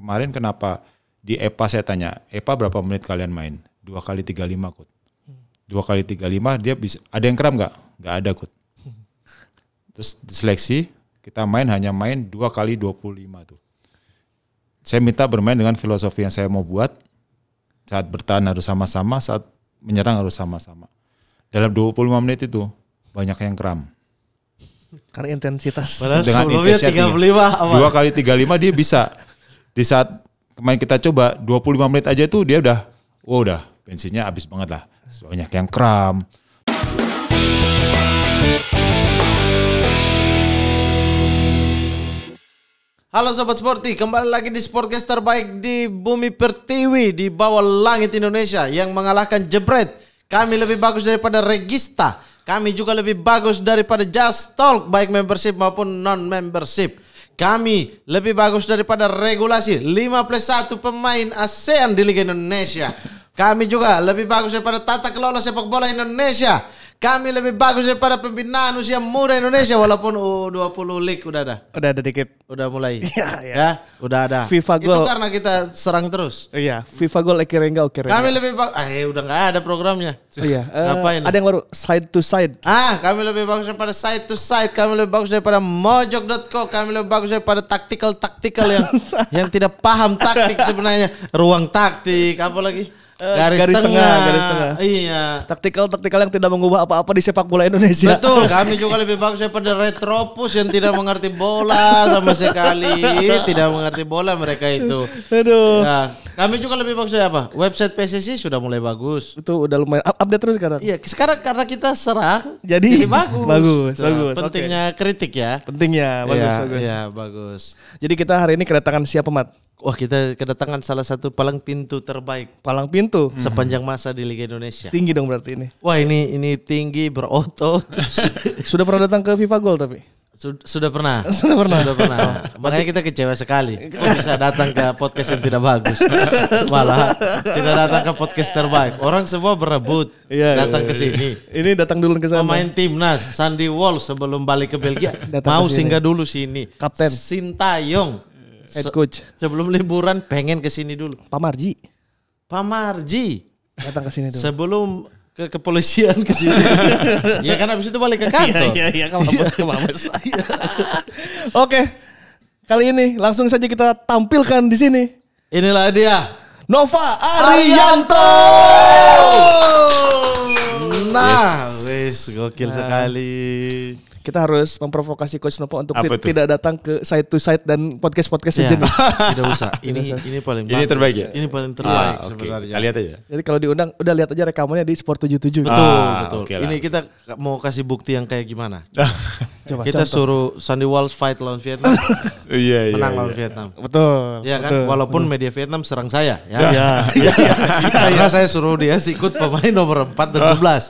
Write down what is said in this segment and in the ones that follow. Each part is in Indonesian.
Kemarin kenapa di EPA saya tanya, EPA berapa menit kalian main? Dua kali tiga lima kut. Dua kali tiga lima dia bisa. Ada yang kram nggak? Nggak ada kut. Terus diseleksi kita main hanya main dua kali dua puluh lima tuh. Saya minta bermain dengan filosofi yang saya mau buat. Saat bertahan harus sama-sama, saat menyerang harus sama-sama. Dalam dua puluh lima menit itu banyak yang kram. Karena intensitas. Padahal Dengan intensitas 35 Dua kali tiga lima dia bisa di saat kemarin kita coba 25 menit aja tuh dia udah wow oh udah bensinnya habis banget lah banyak yang kram Halo Sobat Sporty, kembali lagi di Sportcast terbaik di Bumi Pertiwi di bawah langit Indonesia yang mengalahkan jebret. Kami lebih bagus daripada Regista. Kami juga lebih bagus daripada Just Talk baik membership maupun non membership. Kami lebih bagus daripada regulasi 51 pemain ASEAN di Liga Indonesia. Kami juga lebih bagus daripada tata kelola sepak bola Indonesia. Kami lebih bagus daripada pembinaan usia muda Indonesia walaupun U20 League udah ada. Udah ada dikit. Udah mulai. Iya, ya. ya. Udah ada. FIFA Itu goal. Itu karena kita serang terus. Iya, FIFA Goal Ekirenga Ekirenga. Kami lebih bagus. Ah, eh, udah nggak ada programnya. Oh, iya. Uh, Ngapain? Eh, ada yang baru side to side. Ah, kami lebih bagus daripada side to side. Kami lebih bagus daripada mojok.co. Kami lebih bagus daripada tactical tactical yang yang tidak paham taktik sebenarnya. Ruang taktik, apa lagi? Eh, garis, garis tengah. tengah, garis tengah. Iya. Taktikal taktikal yang tidak mengubah apa-apa di sepak bola Indonesia. Betul, kami juga lebih bagus daripada retropus yang tidak mengerti bola sama sekali, tidak mengerti bola mereka itu. Aduh. Nah, kami juga lebih bagus apa? Website PCC sudah mulai bagus. Itu udah lumayan update terus sekarang. Iya, sekarang karena kita serang jadi, jadi bagus. Bagus, nah, bagus. Pentingnya okay. kritik ya. Pentingnya bagus, ya, bagus. Iya, bagus. Jadi kita hari ini kedatangan siapa, Mat? Wah kita kedatangan salah satu palang pintu terbaik. Palang pintu hmm. sepanjang masa di Liga Indonesia. Tinggi dong berarti ini. Wah ini ini tinggi berotot. Sudah pernah datang ke FIFA Gold tapi? Sudah, sudah pernah. Sudah pernah. Sudah pernah. Makanya kita kecewa sekali. Kok bisa datang ke podcast yang tidak bagus. Malah kita datang ke podcast terbaik. Orang semua berebut iya, iya datang iya, iya. ke sini. Ini datang dulu ke sana. Pemain timnas Sandy Wall sebelum balik ke Belgia datang mau singgah dulu sini. Kapten Sintayong head coach. Se sebelum liburan pengen ke sini dulu. Pak Marji. Pak Marji datang ke sini dulu. Sebelum ke kepolisian ke sini. ya kan habis itu balik ke kantor. Iya iya, iya ke Mamas. Iya. Iya. Oke. Kali ini langsung saja kita tampilkan di sini. Inilah dia. Nova Arianto. Arianto. Nah, yes. wes gokil sekali kita harus memprovokasi coach Nopo untuk Apa tidak datang ke side to side dan podcast podcast yeah. sejenis. tidak usah. Ini usah. ini paling ini terbaik ya. Ini paling terbaik ah, okay. sebenarnya. Lihat aja. Jadi kalau diundang udah lihat aja rekamannya di Sport 77. Betul, ah, betul. Okay lah. ini kita mau kasih bukti yang kayak gimana. Coba kita contoh. suruh Sandy Walsh fight lawan Vietnam. Iya, iya. Menang lawan iya. Vietnam. Betul. Iya kan? Betul, Walaupun betul. media Vietnam serang saya, ya. ya. ya. Iya. Ya. Karena saya suruh dia ikut pemain nomor 4 dan 11. Ah.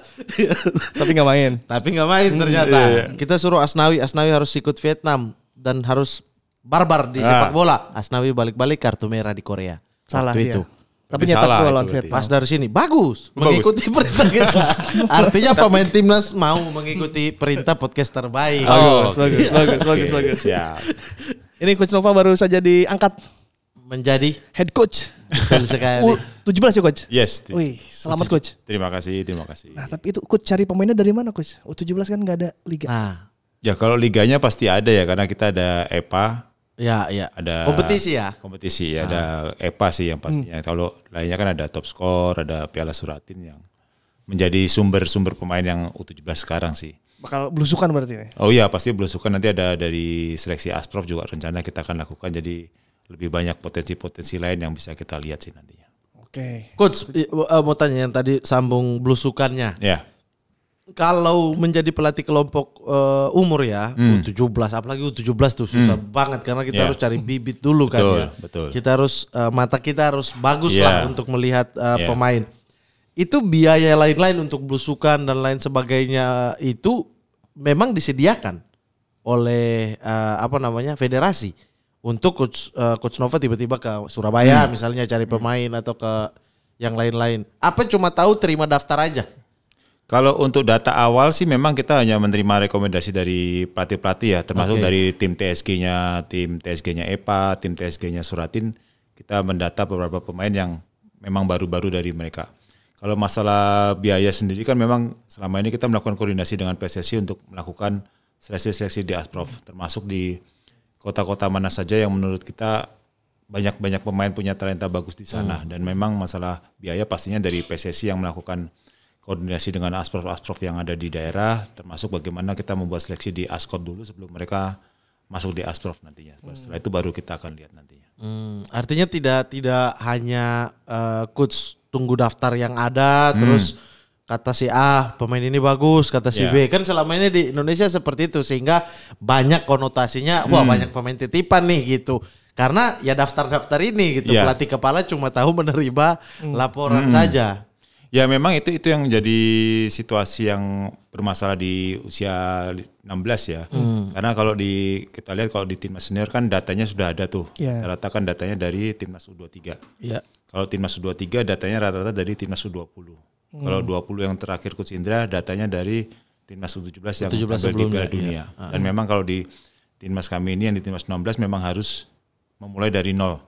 Tapi nggak main. Tapi nggak main ternyata. Iya, iya. Kita suruh Asnawi, Asnawi harus ikut Vietnam dan harus barbar di sepak ah. bola. Asnawi balik-balik kartu merah di Korea. Salah itu. Dia. Tapi nyata nyetak lawan Vietnam. Pas dari sini bagus, bagus. mengikuti perintah. Artinya pemain timnas mau mengikuti perintah podcast terbaik. Oh, oh bagus, bagus, bagus, bagus, okay. Siap. Ini Coach Nova baru saja diangkat menjadi head coach. Betul sekali. U17 ya coach? Yes. Wih, selamat coach. Terima kasih, terima kasih. Nah, tapi itu coach cari pemainnya dari mana coach? U17 kan nggak ada liga. Nah. Ya kalau liganya pasti ada ya karena kita ada EPA, Ya, ya. Ada kompetisi ya. Kompetisi ya, ah. ada EPA sih yang pastinya. Hmm. Kalau lainnya kan ada top score, ada Piala Suratin yang menjadi sumber-sumber pemain yang U17 sekarang sih. Bakal belusukan berarti nih. Oh iya, pasti belusukan nanti ada dari seleksi Asprov juga rencana kita akan lakukan jadi lebih banyak potensi-potensi lain yang bisa kita lihat sih nantinya. Oke. Okay. Coach, eh, mau tanya yang tadi sambung belusukannya. Ya. Yeah kalau menjadi pelatih kelompok uh, umur ya hmm. U17 apalagi U17 tuh susah hmm. banget karena kita yeah. harus cari bibit dulu kan betul, kan ya. Betul. Kita harus uh, mata kita harus bagus yeah. lah untuk melihat uh, eh, yeah. pemain. Itu biaya lain-lain untuk belusukan dan lain sebagainya itu memang disediakan oleh uh, apa namanya federasi untuk coach uh, coach Nova tiba-tiba ke Surabaya hmm. misalnya cari pemain atau ke yang lain-lain. Apa cuma tahu terima daftar aja? Kalau untuk data awal sih memang kita hanya menerima rekomendasi dari pelatih-pelatih ya, termasuk okay. dari tim TSG-nya, tim TSG-nya EPA, tim TSG-nya Suratin, kita mendata beberapa pemain yang memang baru-baru dari mereka. Kalau masalah biaya sendiri kan memang selama ini kita melakukan koordinasi dengan PSSI untuk melakukan seleksi-seleksi di Asprov, termasuk di kota-kota mana saja yang menurut kita banyak-banyak pemain punya talenta bagus di sana hmm. dan memang masalah biaya pastinya dari PSSI yang melakukan koordinasi dengan asprof-asprof yang ada di daerah, termasuk bagaimana kita membuat seleksi di askot dulu sebelum mereka masuk di asprof nantinya. Setelah hmm. itu baru kita akan lihat nantinya. Hmm, artinya tidak tidak hanya uh, coach tunggu daftar yang ada, hmm. terus kata si A pemain ini bagus kata si yeah. B kan selama ini di Indonesia seperti itu sehingga banyak konotasinya wah hmm. banyak pemain titipan nih gitu karena ya daftar-daftar ini gitu yeah. pelatih kepala cuma tahu menerima hmm. laporan hmm. saja Ya memang itu itu yang jadi situasi yang bermasalah di usia 16 ya. Hmm. Karena kalau di kita lihat kalau di timnas senior kan datanya sudah ada tuh. Yeah. Rata kan datanya dari timnas U23. Yeah. Kalau timnas U23 datanya rata-rata dari timnas U20. Hmm. Kalau 20 yang terakhir coach Indra datanya dari timnas U17 yang U17 tampil di Piala Dunia. Iya. Dan memang kalau di timnas kami ini yang di timnas 16 memang harus memulai dari nol.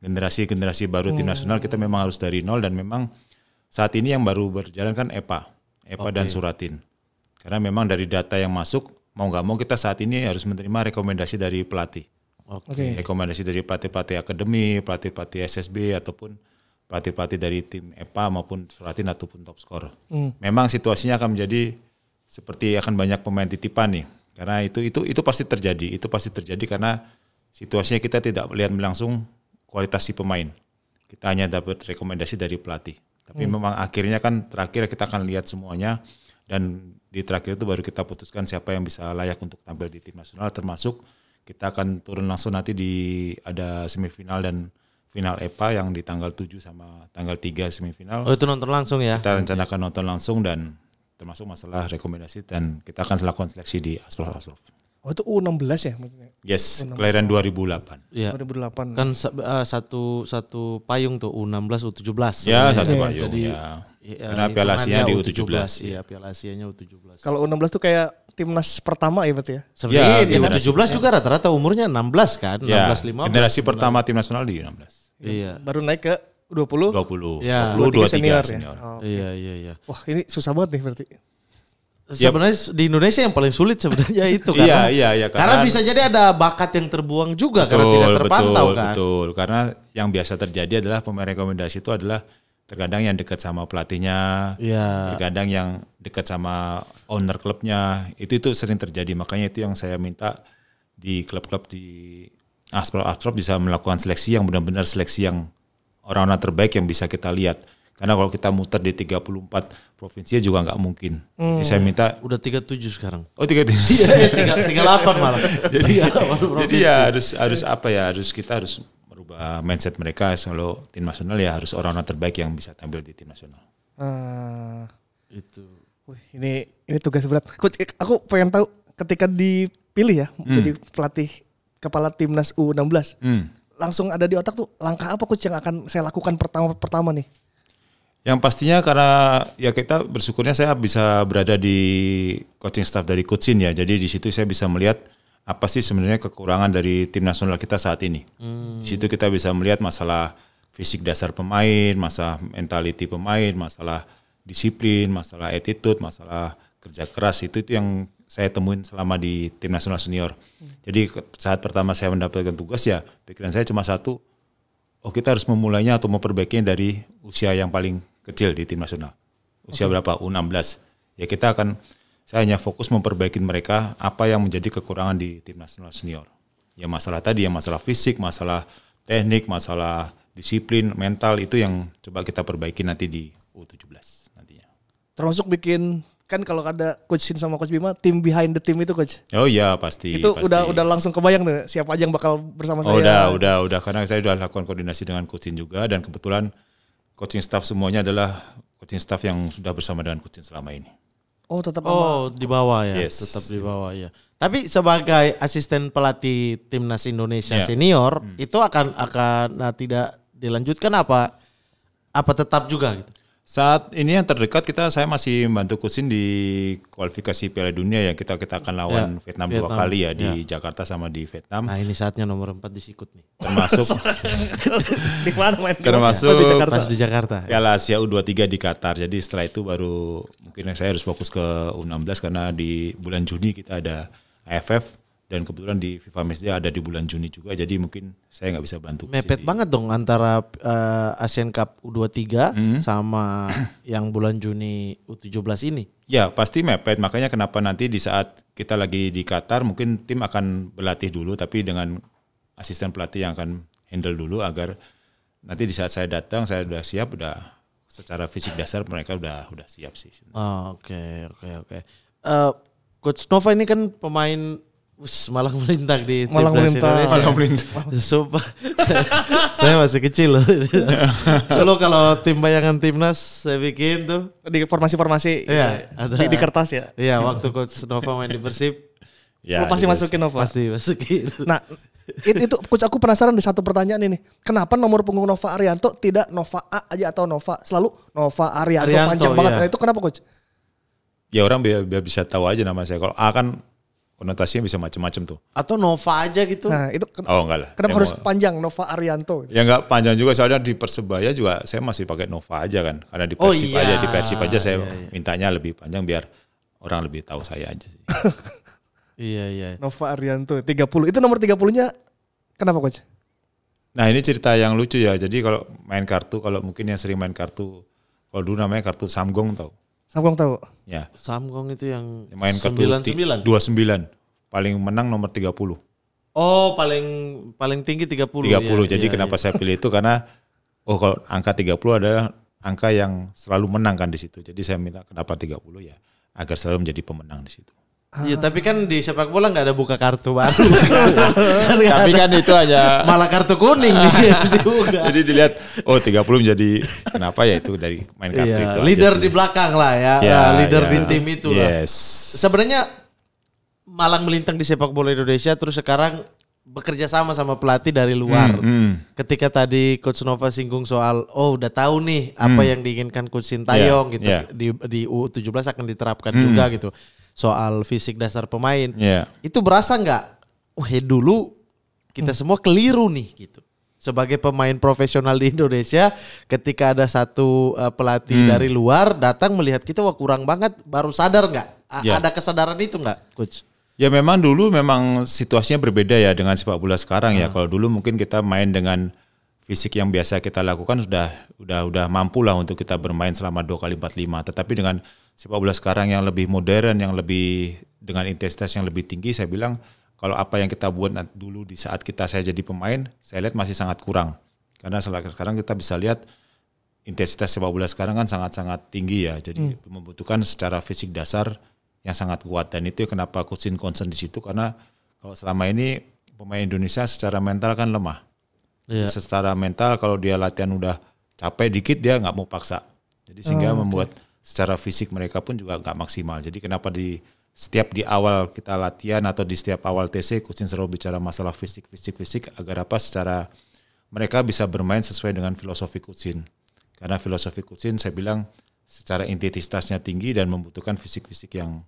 Generasi-generasi baru hmm. tim nasional kita memang harus dari nol dan memang saat ini yang baru berjalan kan EPA, EPA okay. dan Suratin. Karena memang dari data yang masuk mau nggak mau kita saat ini harus menerima rekomendasi dari pelatih. Oke. Okay. Rekomendasi dari pelatih-pelatih akademi, pelatih-pelatih SSB ataupun pelatih-pelatih dari tim EPA maupun Suratin ataupun top skor. Hmm. Memang situasinya akan menjadi seperti akan banyak pemain titipan nih. Karena itu itu itu pasti terjadi, itu pasti terjadi karena situasinya kita tidak melihat langsung kualitas si pemain. Kita hanya dapat rekomendasi dari pelatih. Tapi hmm. memang akhirnya kan terakhir kita akan lihat semuanya dan di terakhir itu baru kita putuskan siapa yang bisa layak untuk tampil di tim nasional termasuk kita akan turun langsung nanti di ada semifinal dan final EPA yang di tanggal 7 sama tanggal 3 semifinal. Oh itu nonton langsung ya? Kita rencanakan nonton langsung dan termasuk masalah rekomendasi dan kita akan lakukan seleksi di Asprof Asprof. Oh itu U16 ya maksudnya? Yes, U16. kelahiran 2008. Iya. 2008. Kan uh, satu satu payung tuh U16 U17. Ya, ya satu ya. payung Jadi, ya. ya Karena Piala Asia di U17. U17. Iya. iya, Piala Asianya U17. Kalau U16 tuh kayak timnas pertama ya berarti ya. Sebenarnya ya, di U17 ya. juga rata-rata umurnya 16 kan, ya. 16 15. Generasi 16. pertama tim nasional di U16. Iya. Baru naik ke 20 20. Ya, 20 23, 23 senior. Ya? Oh, iya, iya, iya. Wah, ini susah banget nih berarti. Sebenarnya yep. di Indonesia yang paling sulit sebenarnya itu kan. iya, iya, iya. Karena, karena bisa jadi ada bakat yang terbuang juga betul, karena tidak terpantau betul, kan. Betul, karena yang biasa terjadi adalah pemain rekomendasi itu adalah terkadang yang dekat sama pelatihnya, yeah. terkadang yang dekat sama owner klubnya. Itu itu sering terjadi. Makanya itu yang saya minta di klub-klub di Aspro Aspro bisa melakukan seleksi yang benar-benar seleksi yang orang-orang terbaik yang bisa kita lihat karena kalau kita muter di 34 provinsi juga nggak mungkin. Hmm. Jadi saya minta udah 37 sekarang. Oh, 37. Iya, 38 iya, malah. jadi, jadi ya harus harus apa ya? Harus kita harus merubah mindset mereka kalau tim nasional ya harus orang-orang terbaik yang bisa tampil di tim nasional. Uh, itu. Wih, ini ini tugas berat. Coach, aku pengen tahu ketika dipilih ya hmm. jadi pelatih kepala timnas U16. Hmm. Langsung ada di otak tuh langkah apa coach yang akan saya lakukan pertama pertama nih? Yang pastinya karena ya kita bersyukurnya saya bisa berada di coaching staff dari Kutsin ya. Jadi di situ saya bisa melihat apa sih sebenarnya kekurangan dari tim nasional kita saat ini. Hmm. Di situ kita bisa melihat masalah fisik dasar pemain, masalah mentality pemain, masalah disiplin, masalah attitude, masalah kerja keras itu itu yang saya temuin selama di tim nasional senior. Hmm. Jadi saat pertama saya mendapatkan tugas ya pikiran saya cuma satu, oh kita harus memulainya atau memperbaikinya dari usia yang paling kecil di tim nasional. Usia okay. berapa? U16. Ya kita akan saya hanya fokus memperbaiki mereka apa yang menjadi kekurangan di tim nasional senior. Ya masalah tadi ya masalah fisik, masalah teknik, masalah disiplin, mental itu yang coba kita perbaiki nanti di U17 nantinya. Termasuk bikin kan kalau ada coachin sama coach Bima tim behind the team itu coach oh iya pasti itu pasti. udah udah langsung kebayang tuh siapa aja yang bakal bersama oh, saya udah udah udah karena saya sudah lakukan koordinasi dengan coachin juga dan kebetulan coaching staff semuanya adalah coaching staff yang sudah bersama dengan coachin selama ini oh tetap oh sama. di bawah ya yes. tetap di bawah ya tapi sebagai asisten pelatih timnas Indonesia yeah. senior hmm. itu akan akan nah, tidak dilanjutkan apa apa tetap juga gitu saat ini yang terdekat kita saya masih membantu Kusin di kualifikasi Piala Dunia yang Kita kita akan lawan ya, Vietnam, Vietnam dua kali ya, ya di Jakarta sama di Vietnam. Nah, ini saatnya nomor empat disikut nih. Termasuk di mana main Termasuk oh, di Jakarta. di Jakarta. Piala Asia U23 di Qatar. Jadi setelah itu baru mungkin saya harus fokus ke U16 karena di bulan Juni kita ada AFF dan kebetulan di FIFA Matchday ada di bulan Juni juga jadi mungkin saya nggak bisa bantu mepet banget dong antara uh, Asian Cup U23 hmm. sama yang bulan Juni U17 ini ya pasti mepet makanya kenapa nanti di saat kita lagi di Qatar mungkin tim akan berlatih dulu tapi dengan asisten pelatih yang akan handle dulu agar nanti di saat saya datang saya sudah siap udah secara fisik dasar mereka sudah udah siap sih ah, oke oke oke eh, Coach Nova ini kan pemain Us, malang melintang di malang melintang. Indonesia. Malang melintang. Sumpah. saya, masih kecil loh. Selalu kalau tim bayangan timnas saya bikin tuh di formasi-formasi ya, ada. Di, di kertas ya. Iya, waktu coach Nova main di Persib. Ya, Lu pasti masukin Nova. Pasti masukin. Nah, itu, itu coach aku penasaran di satu pertanyaan ini. Kenapa nomor punggung Nova Arianto tidak Nova A aja atau Nova selalu Nova Arianto, Arianto panjang iya. banget. Nah, itu kenapa coach? Ya orang biar, biar bisa tahu aja nama saya. Kalau A kan konotasinya bisa macam-macam tuh. Atau Nova aja gitu. Nah, itu ken- oh, enggak lah. Kenapa ya, harus panjang Nova Arianto? Ya enggak panjang juga soalnya di Persebaya juga saya masih pakai Nova aja kan. Karena di oh, Persib oh, iya. aja, di Persib aja saya iya, iya, iya. mintanya lebih panjang biar orang lebih tahu saya aja sih. iya, iya. Nova Arianto 30. Itu nomor 30-nya kenapa coach? Nah, ini cerita yang lucu ya. Jadi kalau main kartu kalau mungkin yang sering main kartu kalau dulu namanya kartu Samgong tau Samgong tahu? Ya. Samgong itu yang, main main 99. 29. Paling menang nomor 30. Oh, paling paling tinggi 30. 30. Ya, Jadi ya, kenapa ya. saya pilih itu karena oh kalau angka 30 adalah angka yang selalu menang kan di situ. Jadi saya minta kenapa 30 ya agar selalu menjadi pemenang di situ. Iya, tapi kan di sepak bola nggak ada buka kartu baru. tapi kan itu aja. malah kartu kuning nih Jadi dilihat oh 30 menjadi kenapa ya itu dari main kartu ya, itu. Leader di belakang lah ya, ya nah, leader ya. di tim itu lah. Yes. Sebenarnya Malang melintang di sepak bola Indonesia terus sekarang bekerja sama sama pelatih dari luar. Hmm, hmm. Ketika tadi coach Nova singgung soal oh udah tahu nih apa hmm. yang diinginkan coach Sintayong yeah, gitu yeah. di di U17 akan diterapkan hmm. juga gitu soal fisik dasar pemain. Yeah. Itu berasa nggak? Wah oh, dulu kita hmm. semua keliru nih gitu. Sebagai pemain profesional di Indonesia, ketika ada satu uh, pelatih hmm. dari luar datang melihat kita wah kurang banget, baru sadar nggak? yeah. Ada kesadaran itu nggak, coach? Ya memang dulu memang situasinya berbeda ya dengan sepak bola sekarang hmm. ya. Ah. Kalau dulu mungkin kita main dengan fisik yang biasa kita lakukan sudah sudah sudah mampulah untuk kita bermain selama dua kali empat lima. Tetapi dengan sepak bola sekarang yang lebih modern, yang lebih dengan intensitas yang lebih tinggi, saya bilang kalau apa yang kita buat dulu di saat kita saya jadi pemain, saya lihat masih sangat kurang. Karena sekarang kita bisa lihat intensitas sepak bola sekarang kan sangat-sangat tinggi ya. Jadi hmm. membutuhkan secara fisik dasar yang sangat kuat dan itu kenapa kusin concern di situ karena kalau selama ini pemain Indonesia secara mental kan lemah. Yeah. Secara mental kalau dia latihan udah capek dikit dia nggak mau paksa. Jadi sehingga oh, okay. membuat secara fisik mereka pun juga nggak maksimal. Jadi kenapa di setiap di awal kita latihan atau di setiap awal TC Kucing selalu bicara masalah fisik, fisik, fisik agar apa secara mereka bisa bermain sesuai dengan filosofi Kucing. Karena filosofi Kucing saya bilang secara intensitasnya tinggi dan membutuhkan fisik-fisik yang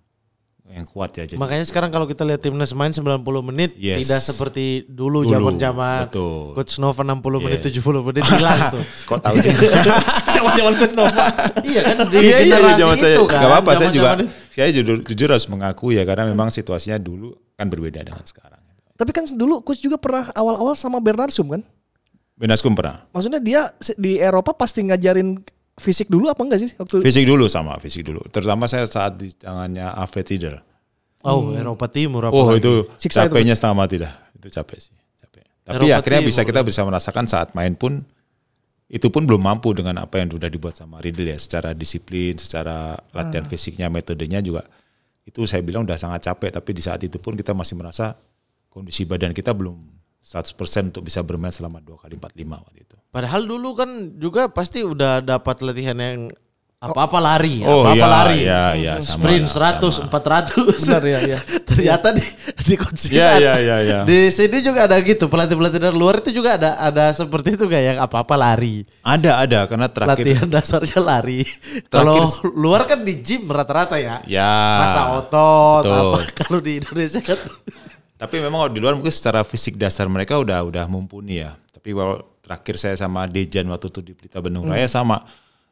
yang kuat ya. Jadi. Makanya sekarang kalau kita lihat timnas main 90 menit yes. tidak seperti dulu zaman-zaman coach Nova 60 yes. menit 70 menit hilang tuh. Kok tahu sih? Zaman-zaman coach Nova. iya kan di iya, iya, iya generasi iya, itu saya, kan. Enggak apa-apa saya juga saya jujur, jujur harus mengakui ya karena memang situasinya dulu kan berbeda dengan sekarang. Tapi kan dulu coach juga pernah awal-awal sama Bernarsum kan? Benaskum pernah. Maksudnya dia di Eropa pasti ngajarin fisik dulu apa enggak sih waktu fisik dulu sama fisik dulu terutama saya saat di tangannya Alfred Tidal oh hmm. Eropa Timur apa oh itu Siksa capeknya setengah mati dah itu capek sih capek tapi Eropa akhirnya Timur. bisa kita bisa merasakan saat main pun itu pun belum mampu dengan apa yang sudah dibuat sama Riddle ya secara disiplin secara latihan ah. fisiknya metodenya juga itu saya bilang udah sangat capek tapi di saat itu pun kita masih merasa kondisi badan kita belum 100% untuk bisa bermain selama dua kali 45 waktu itu. Padahal dulu kan juga pasti udah dapat latihan yang apa-apa oh. lari, oh, apa-apa ya, lari. Ya, ya, sama, Sprint 100, sama. 400. Benar iya, iya. Ternyata di di coaching ya, ya, ya, ya. Di sini juga ada gitu, pelatih-pelatih dari luar itu juga ada ada seperti itu gak yang apa-apa lari. Ada, ada karena terakhir latihan dasarnya lari. Kalau luar kan di gym rata-rata ya. Ya. Masa otot apa kalau di Indonesia kan tapi memang kalau di luar mungkin secara fisik dasar mereka udah udah mumpuni ya. Tapi kalau terakhir saya sama Dejan waktu itu di Pelita Bandung hmm. Raya sama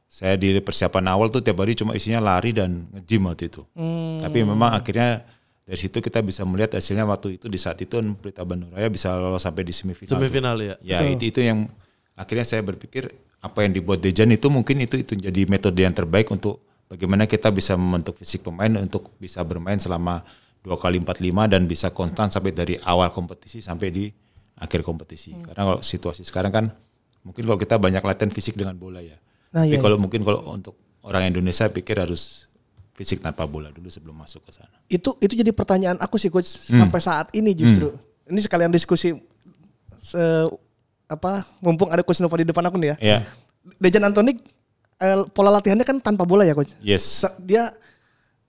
saya di persiapan awal tuh tiap hari cuma isinya lari dan nge-gym waktu itu. Hmm. Tapi memang akhirnya dari situ kita bisa melihat hasilnya waktu itu di saat itu Pelita Bandung Raya bisa lolos sampai di semifinal. Semifinal ya. Ya itu itu yang akhirnya saya berpikir apa yang dibuat Dejan itu mungkin itu itu jadi metode yang terbaik untuk bagaimana kita bisa membentuk fisik pemain untuk bisa bermain selama dua kali empat lima dan bisa konstan sampai dari awal kompetisi sampai di akhir kompetisi. Hmm. Karena kalau situasi sekarang kan mungkin kalau kita banyak latihan fisik dengan bola ya. Nah, Tapi iya, kalau iya. mungkin kalau untuk orang Indonesia pikir harus fisik tanpa bola dulu sebelum masuk ke sana. Itu itu jadi pertanyaan aku sih coach hmm. sampai saat ini justru. Hmm. Ini sekalian diskusi se apa mumpung ada coach Nova di depan aku nih ya. Yeah. Dejan Antonik eh, pola latihannya kan tanpa bola ya coach. Yes. Dia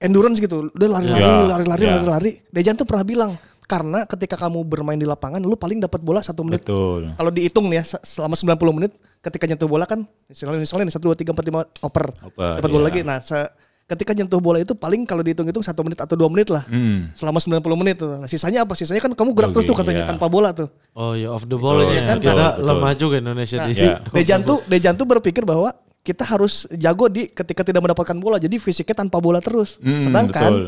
endurance gitu. Udah lari-lari, yeah. lari-lari, yeah. lari-lari. Dejan tuh pernah bilang karena ketika kamu bermain di lapangan lu paling dapat bola satu menit. Betul. Kalau dihitung nih ya selama 90 menit ketika nyentuh bola kan misalnya misalnya satu dua tiga empat lima oper, dapat yeah. bola iya. lagi. Nah se ketika nyentuh bola itu paling kalau dihitung-hitung satu menit atau dua menit lah hmm. selama 90 menit tuh. Nah, sisanya apa? Sisanya kan kamu gerak okay, terus tuh katanya yeah. tanpa bola tuh. Oh ya yeah, off the ball ya, yeah, kan? Kita betul, lemah juga Indonesia nah, di. Yeah. Dejan tuh Dejan tuh berpikir bahwa kita harus jago di ketika tidak mendapatkan bola. Jadi fisiknya tanpa bola terus. Hmm, Sedangkan betul.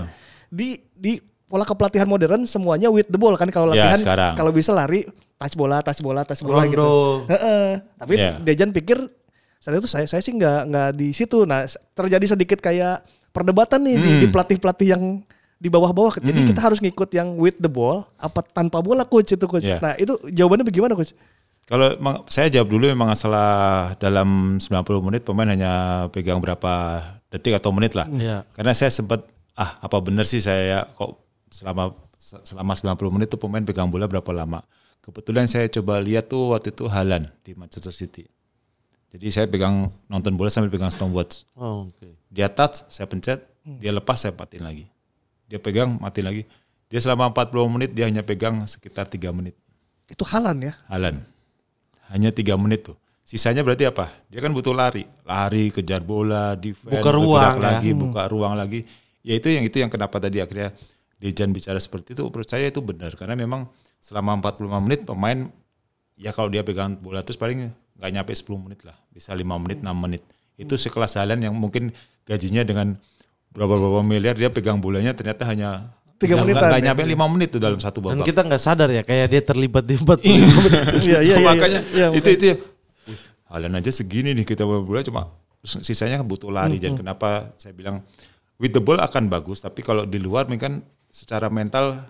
di di pola kepelatihan modern semuanya with the ball kan kalau ya, latihan ya, kalau bisa lari tas bola, tas bola, tas bola Rondo. gitu. Heeh. Tapi yeah. Dejan pikir saat itu saya saya sih nggak nggak di situ. Nah, terjadi sedikit kayak perdebatan nih hmm. di, di hmm. pelatih-pelatih yang di bawah-bawah. Jadi hmm. kita harus ngikut yang with the ball apa tanpa bola coach itu coach. Yeah. Nah, itu jawabannya bagaimana coach? Kalau saya jawab dulu memang salah dalam 90 menit pemain hanya pegang berapa detik atau menit lah. Ya. Karena saya sempat ah apa benar sih saya kok selama selama 90 menit tuh pemain pegang bola berapa lama. Kebetulan saya coba lihat tuh waktu itu Halan di Manchester City. Jadi saya pegang nonton bola sambil pegang stopwatch. Oh, okay. Dia touch, saya pencet, dia lepas saya patin lagi. Dia pegang, mati lagi. Dia selama 40 menit dia hanya pegang sekitar 3 menit. Itu Halan ya? Halan hanya tiga menit tuh. Sisanya berarti apa? Dia kan butuh lari, lari kejar bola, defense, buka ruang ya. lagi, hmm. buka ruang lagi. Ya itu yang itu yang kenapa tadi akhirnya Dejan bicara seperti itu, menurut saya itu benar karena memang selama 45 menit pemain ya kalau dia pegang bola terus paling nggak nyampe 10 menit lah, bisa lima menit, enam menit. Itu sekelas halen yang mungkin gajinya dengan berapa-berapa miliar dia pegang bolanya ternyata hanya tiga menit nggak nyampe lima menit tuh dalam satu babak dan kita nggak sadar ya kayak dia terlibat di empat iya iya iya, makanya iya. Iya, itu itu ya Alan aja segini nih kita berdua cuma sisanya butuh lari mm dan kenapa saya bilang with the ball akan bagus tapi kalau di luar mungkin kan secara mental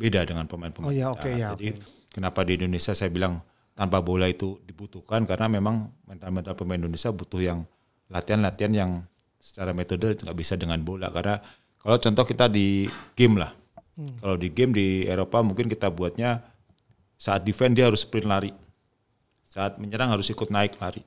beda dengan pemain-pemain. Oh ya oke okay, ya. Jadi okay. kenapa di Indonesia saya bilang tanpa bola itu dibutuhkan karena memang mental-mental pemain Indonesia butuh yang latihan-latihan yang secara metode nggak bisa dengan bola karena kalau contoh kita di game lah. Hmm. Kalau di game di Eropa mungkin kita buatnya saat defend dia harus sprint lari. Saat menyerang harus ikut naik lari.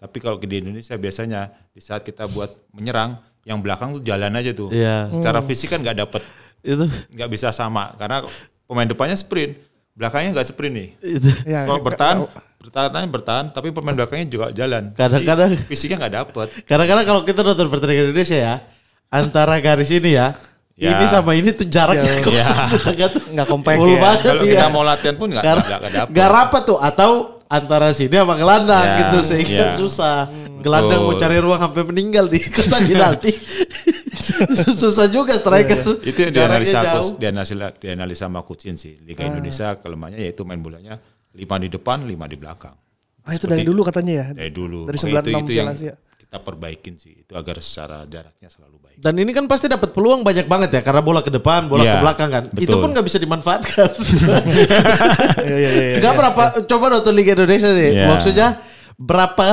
Tapi kalau di Indonesia biasanya di saat kita buat menyerang yang belakang tuh jalan aja tuh. Yeah. Secara hmm. fisik kan nggak dapet. Itu nggak bisa sama karena pemain depannya sprint, belakangnya nggak sprint nih. Itu. Ya, kalau bertahan bertahan bertahan tapi pemain belakangnya juga jalan. Kadang-kadang fisiknya nggak dapet. Kadang-kadang kalau kita nonton pertandingan Indonesia ya, antara garis ini ya. Ya. Ini sama ini tuh jaraknya kok ya. nggak kompak ya. Kalau ya. kita mau latihan pun nggak nggak kedapet. Nggak rapat tuh atau antara sini sama gelandang ya. gitu sehingga ya. susah. Gelandang Betul. mau cari ruang sampai meninggal di kota penalti. susah juga striker. Ya. Itu yang dianalisa aku, dianalisa, dianalisa sama Kucin sih. Liga ah. Indonesia kelemahannya yaitu main bolanya lima di depan, lima di belakang. Ah itu Seperti, dari dulu katanya ya. Dari dulu. Dari 96 itu, itu yang, ya kita perbaikin sih itu agar secara jaraknya selalu baik. Dan ini kan pasti dapat peluang banyak banget ya karena bola ke depan, bola ya, ke iya, belakang kan. Betul. Itu pun nggak bisa dimanfaatkan. ya, ya, ya, gak berapa ya. coba nonton Liga Indonesia deh. Ya. Maksudnya berapa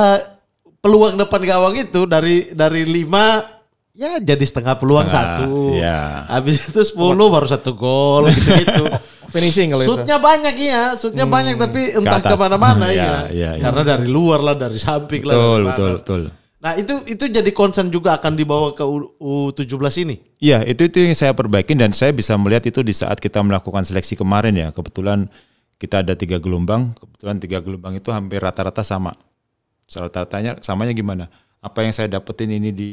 peluang depan gawang itu dari dari lima ya jadi setengah peluang setengah, satu. Ya. Habis itu sepuluh baru satu gol gitu-gitu. finishing kalau shootnya itu. banyak ya, shootnya hmm, banyak tapi entah ke mana mana ya, ya, ya. Iya. Karena dari luar lah, dari samping betul, lah. Betul, betul, betul. Nah itu itu jadi concern juga akan dibawa ke U, tujuh belas ini. Iya itu itu yang saya perbaiki dan saya bisa melihat itu di saat kita melakukan seleksi kemarin ya kebetulan kita ada tiga gelombang kebetulan tiga gelombang itu hampir rata-rata sama. Rata-ratanya samanya gimana? Apa yang saya dapetin ini di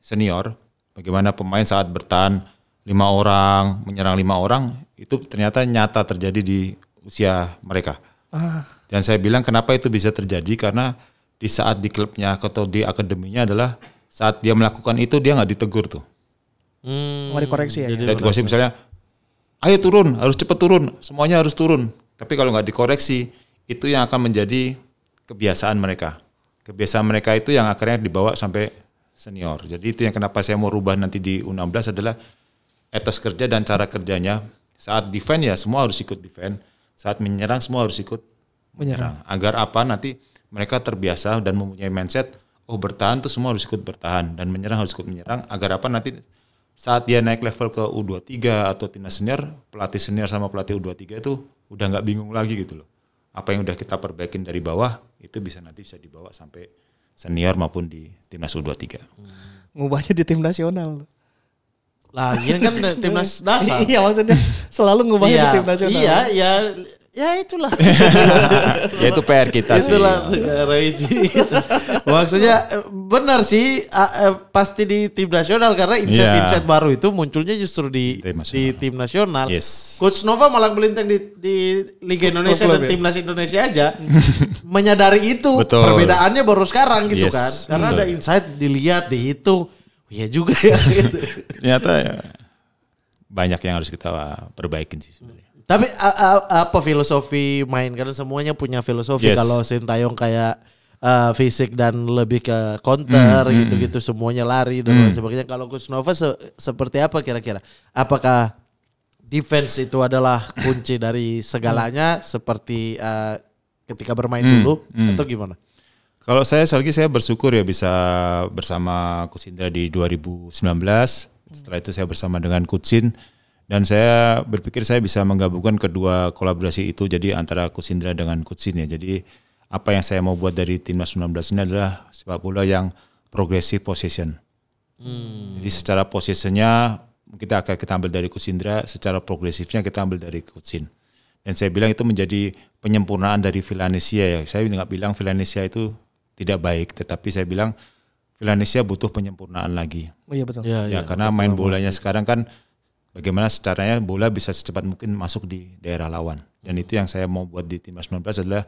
senior? Bagaimana pemain saat bertahan lima orang menyerang lima orang itu ternyata nyata terjadi di usia mereka. Ah. Dan saya bilang kenapa itu bisa terjadi karena di saat di klubnya atau di akademinya adalah saat dia melakukan itu dia nggak ditegur tuh. Hmm. dikoreksi ya. Jadi dikoreksi misalnya, ayo turun, harus cepat turun, semuanya harus turun. Tapi kalau nggak dikoreksi, itu yang akan menjadi kebiasaan mereka. Kebiasaan mereka itu yang akhirnya dibawa sampai senior. Jadi itu yang kenapa saya mau rubah nanti di U16 adalah etos kerja dan cara kerjanya. Saat defend ya semua harus ikut defend, saat menyerang semua harus ikut menyerang. Agar apa nanti mereka terbiasa dan mempunyai mindset oh bertahan tuh semua harus ikut bertahan dan menyerang harus ikut menyerang agar apa nanti saat dia naik level ke U23 atau timnas senior, pelatih senior sama pelatih U23 itu udah nggak bingung lagi gitu loh. Apa yang udah kita perbaikin dari bawah itu bisa nanti bisa dibawa sampai senior maupun di timnas U23. Hmm. Ngubahnya di tim nasional. lagi iya kan timnas dasar. iya maksudnya selalu ngubahnya iya, di tim nasional. Iya, iya ya itulah. ya itu PR kita sih. Itulah negara ini. Maksudnya benar sih pasti di tim nasional karena insight-insight ya. baru itu munculnya justru di tim nasional. di tim nasional. Yes. Coach Nova malah melintang di, di Liga Indonesia dan ya. timnas Indonesia aja menyadari itu Betul. perbedaannya baru sekarang gitu yes. kan. Karena Betul. ada insight dilihat dihitung. Iya juga ya gitu. Ternyata ya, banyak yang harus kita perbaikin sih sebenarnya. Tapi apa filosofi main? Karena semuanya punya filosofi. Yes. Kalau Sintayong kayak uh, fisik dan lebih ke counter mm-hmm. gitu-gitu mm. semuanya lari dan mm. sebagainya. Kalau kusnova se seperti apa kira-kira? Apakah defense itu adalah kunci dari segalanya seperti uh, ketika bermain mm, dulu mm. atau gimana? Kalau saya selagi saya bersyukur ya bisa bersama kusindra di 2019. Setelah itu saya bersama dengan Kutsin dan saya berpikir saya bisa menggabungkan kedua kolaborasi itu jadi antara Kusindra dengan Kutsin ya. Jadi apa yang saya mau buat dari timnas 19 ini adalah sepak bola yang progresif possession. Hmm. Jadi secara posisinya kita akan kita ambil dari Kusindra secara progresifnya kita ambil dari Kutsin Dan saya bilang itu menjadi penyempurnaan dari Filanesia ya. Saya nggak bilang Filanesia itu tidak baik, tetapi saya bilang Filanesia butuh penyempurnaan lagi. Oh iya betul. Iya, ya, ya, ya karena betul, main bolanya sekarang kan bagaimana caranya bola bisa secepat mungkin masuk di daerah lawan. Dan itu yang saya mau buat di timnas 19 adalah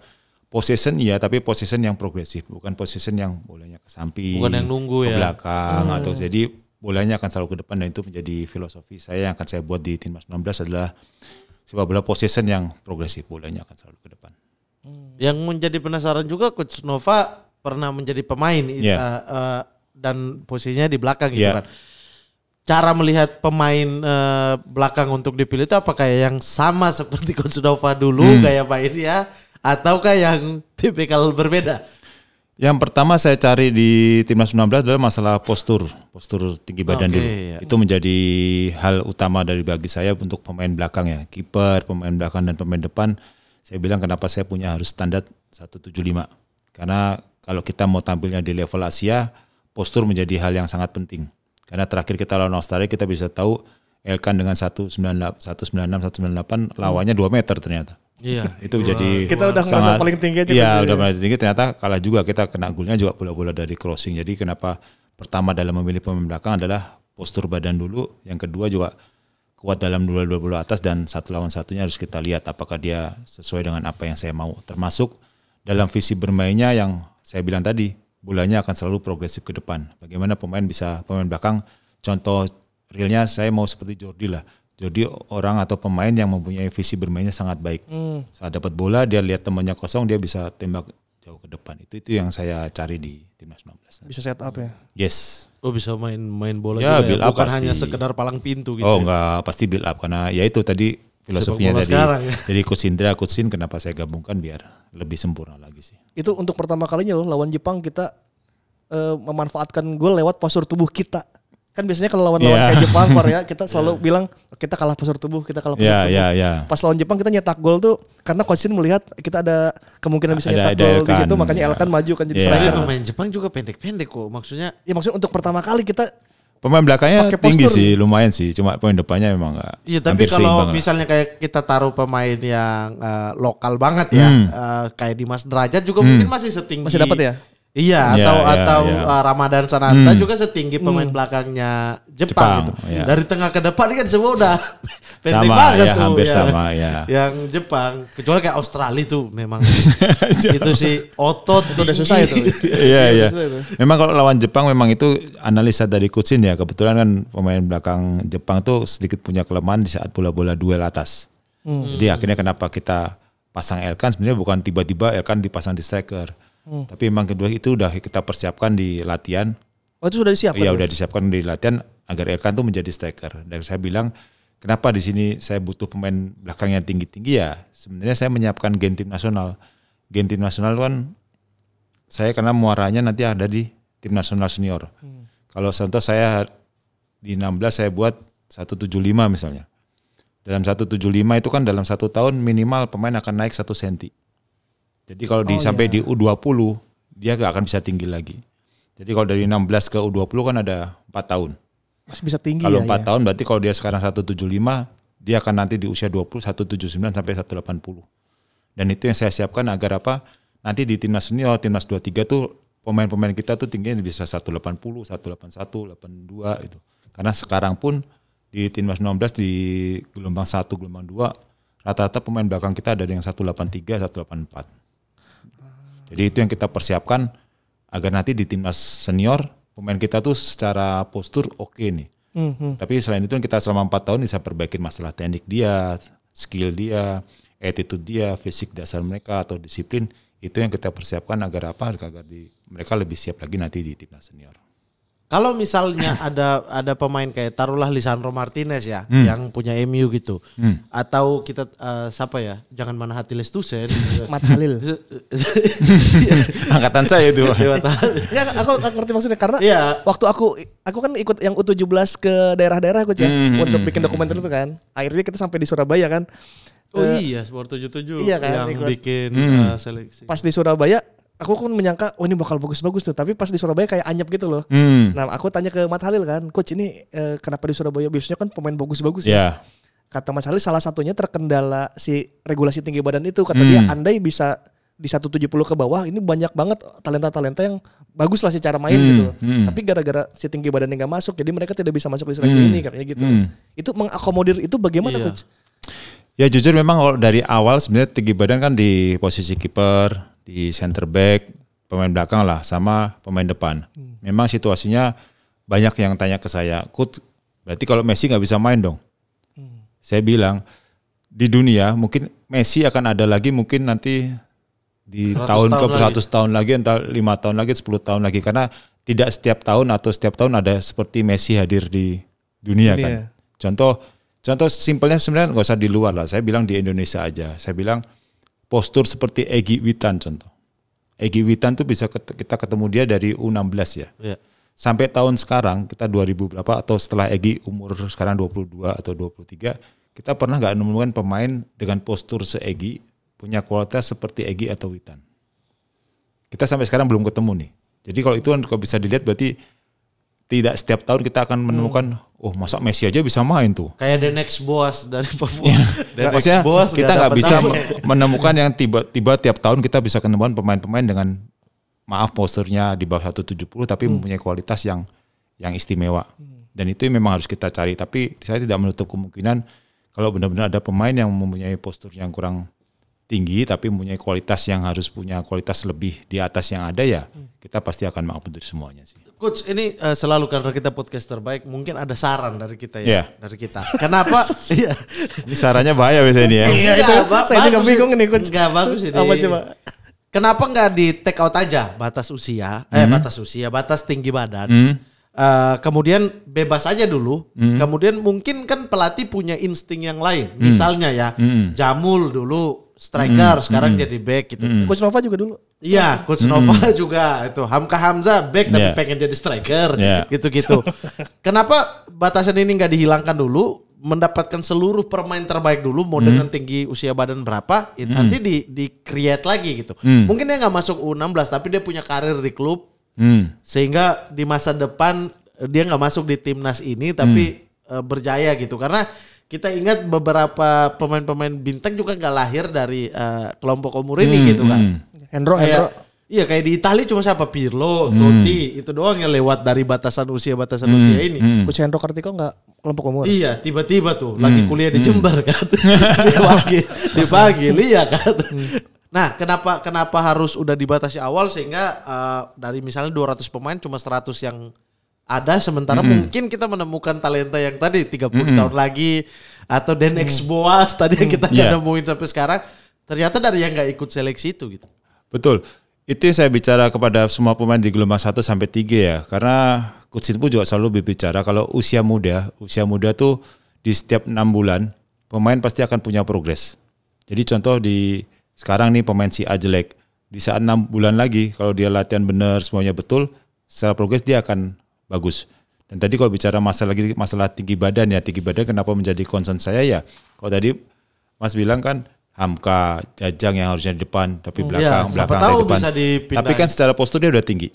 possession ya, tapi possession yang progresif, bukan possession yang bolanya ke samping, bukan yang nunggu ke ya. belakang hmm. atau jadi bolanya akan selalu ke depan dan itu menjadi filosofi saya yang akan saya buat di timnas 19 adalah sepak bola possession yang progresif, bolanya akan selalu ke depan. Hmm. Yang menjadi penasaran juga coach Nova pernah menjadi pemain yeah. uh, uh, dan posisinya di belakang gitu iya. kan cara melihat pemain uh, belakang untuk dipilih itu apakah yang sama seperti Kosudova dulu hmm. gaya mainnya ataukah yang tipikal berbeda? Yang pertama saya cari di timnas 19 adalah masalah postur, postur tinggi badan okay, dulu. Iya. Itu menjadi hal utama dari bagi saya untuk pemain belakang ya, kiper, pemain belakang dan pemain depan. Saya bilang kenapa saya punya harus standar 175. Karena kalau kita mau tampilnya di level Asia, postur menjadi hal yang sangat penting karena terakhir kita lawan Australia kita bisa tahu Elkan dengan 196 198 hmm. lawannya 2 meter ternyata. Iya, itu wow. jadi kita udah sangat, merasa paling tinggi aja. Iya, udah merasa ya. tinggi ternyata kalah juga kita kena golnya juga bola-bola dari crossing. Jadi kenapa pertama dalam memilih pemain belakang adalah postur badan dulu, yang kedua juga kuat dalam dua-dua bola atas dan satu lawan satunya harus kita lihat apakah dia sesuai dengan apa yang saya mau. Termasuk dalam visi bermainnya yang saya bilang tadi, Bulannya akan selalu progresif ke depan. Bagaimana pemain bisa pemain belakang contoh realnya saya mau seperti Jordi lah. Jordi orang atau pemain yang mempunyai visi bermainnya sangat baik. Hmm. Saat dapat bola dia lihat temannya kosong dia bisa tembak jauh ke depan. Itu itu yang saya cari di timnas 19. Bisa set up ya? Yes. Oh bisa main main bola ya, juga ya? build ya? Up bukan pasti. hanya sekedar palang pintu gitu. Oh ya? enggak, pasti build up karena ya itu tadi filosofinya dari sekarang, ya. dari Coach Indra, Coach Sin kenapa saya gabungkan biar lebih sempurna lagi sih. Itu untuk pertama kalinya loh lawan Jepang kita uh, memanfaatkan gol lewat postur tubuh kita. Kan biasanya kalau lawan-lawan yeah. kayak Jepang Korea ya, kita iya. selalu yeah. bilang kita kalah postur tubuh, kita kalah postur yeah, tubuh. Yeah, yeah. Pas lawan Jepang kita nyetak gol tuh karena Coach melihat kita ada kemungkinan bisa nyetak gol di situ makanya yeah. Elkan maju kan jadi yeah. striker. Pemain Jepang juga pendek-pendek kok. Maksudnya ya maksudnya untuk pertama kali kita Pemain belakangnya tinggi sih, lumayan sih. Cuma pemain depannya memang enggak. Iya, tapi kalau misalnya kayak kita taruh pemain yang uh, lokal banget ya, uh, kayak Dimas Derajat juga hmm. mungkin masih setinggi. Masih dapat ya? Iya yeah, atau yeah, atau yeah. Uh, Ramadan Sananta hmm. juga setinggi hmm. pemain hmm. belakangnya Jepang, Jepang gitu. Yeah. Dari tengah ke depan kan semua udah pendek sama, ya, tuh. Hampir ya. sama ya. Yang Jepang kecuali kayak Australia tuh memang itu si otot itu udah susah itu. Iya iya. iya. Memang kalau lawan Jepang memang itu analisa dari Kutsin ya kebetulan kan pemain belakang Jepang tuh sedikit punya kelemahan di saat bola-bola duel atas. Hmm. Jadi akhirnya kenapa kita pasang Elkan sebenarnya bukan tiba-tiba Elkan dipasang di striker Hmm. Tapi memang kedua itu udah kita persiapkan di latihan. Oh itu sudah disiapkan? Iya ya? udah disiapkan di latihan agar Elkan tuh menjadi striker. Dan saya bilang kenapa di sini saya butuh pemain belakang yang tinggi-tinggi ya. Sebenarnya saya menyiapkan gen tim nasional. Gen tim nasional kan saya karena muaranya nanti ada di tim nasional senior. Hmm. Kalau contoh saya di 16 saya buat 175 misalnya. Dalam 175 itu kan dalam satu tahun minimal pemain akan naik satu senti. Jadi kalau di, oh, sampai iya. di U20 dia gak akan bisa tinggi lagi. Jadi kalau dari 16 ke U20 kan ada 4 tahun. Masih bisa tinggi kalau ya. Kalau 4 iya. tahun berarti kalau dia sekarang 175, dia akan nanti di usia 20 179 sampai 180. Dan itu yang saya siapkan agar apa? Nanti di timnas senior, timnas 23 tuh pemain-pemain kita tuh tingginya bisa 180, 181, 82 itu. Karena sekarang pun di timnas 16 di gelombang 1, gelombang 2 rata-rata pemain belakang kita ada yang 183, 184. Jadi itu yang kita persiapkan agar nanti di timnas senior pemain kita tuh secara postur oke okay nih. Mm-hmm. Tapi selain itu kita selama empat tahun bisa perbaiki masalah teknik dia, skill dia, attitude dia, fisik dasar mereka atau disiplin itu yang kita persiapkan agar apa agar di, mereka lebih siap lagi nanti di timnas senior. Kalau misalnya ada ada pemain kayak taruhlah Lisandro Martinez ya hmm. yang punya MU gitu. Hmm. Atau kita uh, siapa ya? Jangan mana hati Lestusen. Mat Halil. Angkatan saya itu. Iya, ya aku, aku ngerti maksudnya karena ya. waktu aku aku kan ikut yang U17 ke daerah-daerah aku cek ya, hmm, hmm. untuk hmm, bikin hmm, dokumenter itu kan. Akhirnya kita sampai di Surabaya kan. Oh eh, iya, Sport 77 iya kan, yang ikut. bikin hmm. uh, seleksi. Pas di Surabaya aku kan menyangka oh ini bakal bagus-bagus tuh tapi pas di Surabaya kayak anyep gitu loh hmm. nah aku tanya ke Mat Halil kan coach ini eh, kenapa di Surabaya biasanya kan pemain bagus-bagus yeah. ya iya. kata Mas Halil salah satunya terkendala si regulasi tinggi badan itu kata hmm. dia andai bisa di 170 ke bawah ini banyak banget talenta-talenta yang bagus lah secara main hmm. gitu hmm. tapi gara-gara si tinggi badannya nggak masuk jadi mereka tidak bisa masuk di seleksi hmm. ini katanya gitu hmm. itu mengakomodir itu bagaimana iya. coach Ya jujur memang dari awal sebenarnya tinggi badan kan di posisi kiper di center back, pemain belakang lah sama pemain depan. Hmm. Memang situasinya banyak yang tanya ke saya, "Kut, berarti kalau Messi nggak bisa main dong?" Hmm. Saya bilang, di dunia mungkin Messi akan ada lagi mungkin nanti di tahun, ke 100 tahun lagi entah lima tahun lagi 10 tahun lagi karena tidak setiap tahun atau setiap tahun ada seperti Messi hadir di dunia, dunia. kan. Iya. Contoh contoh simpelnya sebenarnya nggak usah di luar lah. Saya bilang di Indonesia aja. Saya bilang postur seperti Egi Witan contoh. Egi Witan tuh bisa kita ketemu dia dari U16 ya. Yeah. Sampai tahun sekarang kita 2000 berapa atau setelah Egi umur sekarang 22 atau 23, kita pernah nggak menemukan pemain dengan postur se-Egi punya kualitas seperti Egi atau Witan. Kita sampai sekarang belum ketemu nih. Jadi kalau itu kan bisa dilihat berarti tidak setiap tahun kita akan menemukan hmm. Oh masa Messi aja bisa main tuh? Kayak the next boss dari Papua. Yeah. the next next boss kita nggak bisa menemukan yang tiba-tiba tiap tahun kita bisa ketemuan pemain-pemain dengan maaf posturnya di bawah 170 tapi hmm. mempunyai kualitas yang yang istimewa. Hmm. Dan itu memang harus kita cari. Tapi saya tidak menutup kemungkinan kalau benar-benar ada pemain yang mempunyai postur yang kurang tinggi tapi punya kualitas yang harus punya kualitas lebih di atas yang ada ya hmm. kita pasti akan mampu semuanya sih. Coach ini uh, selalu karena kita podcast terbaik mungkin ada saran dari kita ya yeah. dari kita. Kenapa? iya. ini sarannya bahaya biasanya ini ya. Iya itu. apa? saya juga bingung nih coach. Enggak bagus ini. Apa coba? Kenapa nggak di take out aja batas usia? Eh mm -hmm. batas usia, batas tinggi badan. Mm -hmm Uh, kemudian bebas aja dulu. Mm. Kemudian mungkin kan pelatih punya insting yang lain. Mm. Misalnya ya, mm. Jamul dulu striker, mm. sekarang mm. jadi back gitu. Mm. Coach Nova juga dulu. Iya, Coach mm. Nova hmm. juga itu Hamka Hamza back tapi yeah. pengen jadi striker yeah. gitu-gitu. Kenapa batasan ini nggak dihilangkan dulu? mendapatkan seluruh permain terbaik dulu mau hmm. dengan tinggi usia badan berapa hmm. nanti di di create lagi gitu hmm. mungkin dia nggak masuk u 16 tapi dia punya karir di klub Hmm. Sehingga di masa depan eh, dia nggak masuk di timnas ini tapi hmm. uh, berjaya gitu karena kita ingat beberapa pemain-pemain bintang juga nggak lahir dari uh, kelompok umur ini hmm, gitu kan. Hmm. Hendro, Iya kayak di Italia cuma siapa Pirlo, hmm. Totti itu doang yang lewat dari batasan usia batasan hmm. usia ini. Hmm. Coach Hendro Kartiko nggak kelompok umur. Iya tiba-tiba tuh hmm. lagi kuliah di hmm. Jember kan, dipanggil, dipanggil iya kan. Hmm. Nah, kenapa kenapa harus udah dibatasi awal sehingga uh, dari misalnya 200 pemain cuma 100 yang ada sementara mm -hmm. mungkin kita menemukan talenta yang tadi 30 mm -hmm. tahun lagi atau Dan X Boas mm. tadi yang kita yeah. nemuin sampai sekarang ternyata dari yang nggak ikut seleksi itu gitu. Betul. Itu yang saya bicara kepada semua pemain di gelombang 1 sampai 3 ya. Karena Coach pun juga selalu berbicara kalau usia muda, usia muda tuh di setiap enam bulan pemain pasti akan punya progres. Jadi contoh di sekarang nih pemain si A jelek. Di saat enam bulan lagi, kalau dia latihan benar, semuanya betul, secara progres dia akan bagus. Dan tadi kalau bicara masalah lagi masalah tinggi badan ya, tinggi badan kenapa menjadi concern saya ya? Kalau tadi Mas bilang kan Hamka, Jajang yang harusnya di depan tapi hmm. belakang, ya, belakang tahu depan. Bisa dipindahin. tapi kan secara postur dia udah tinggi.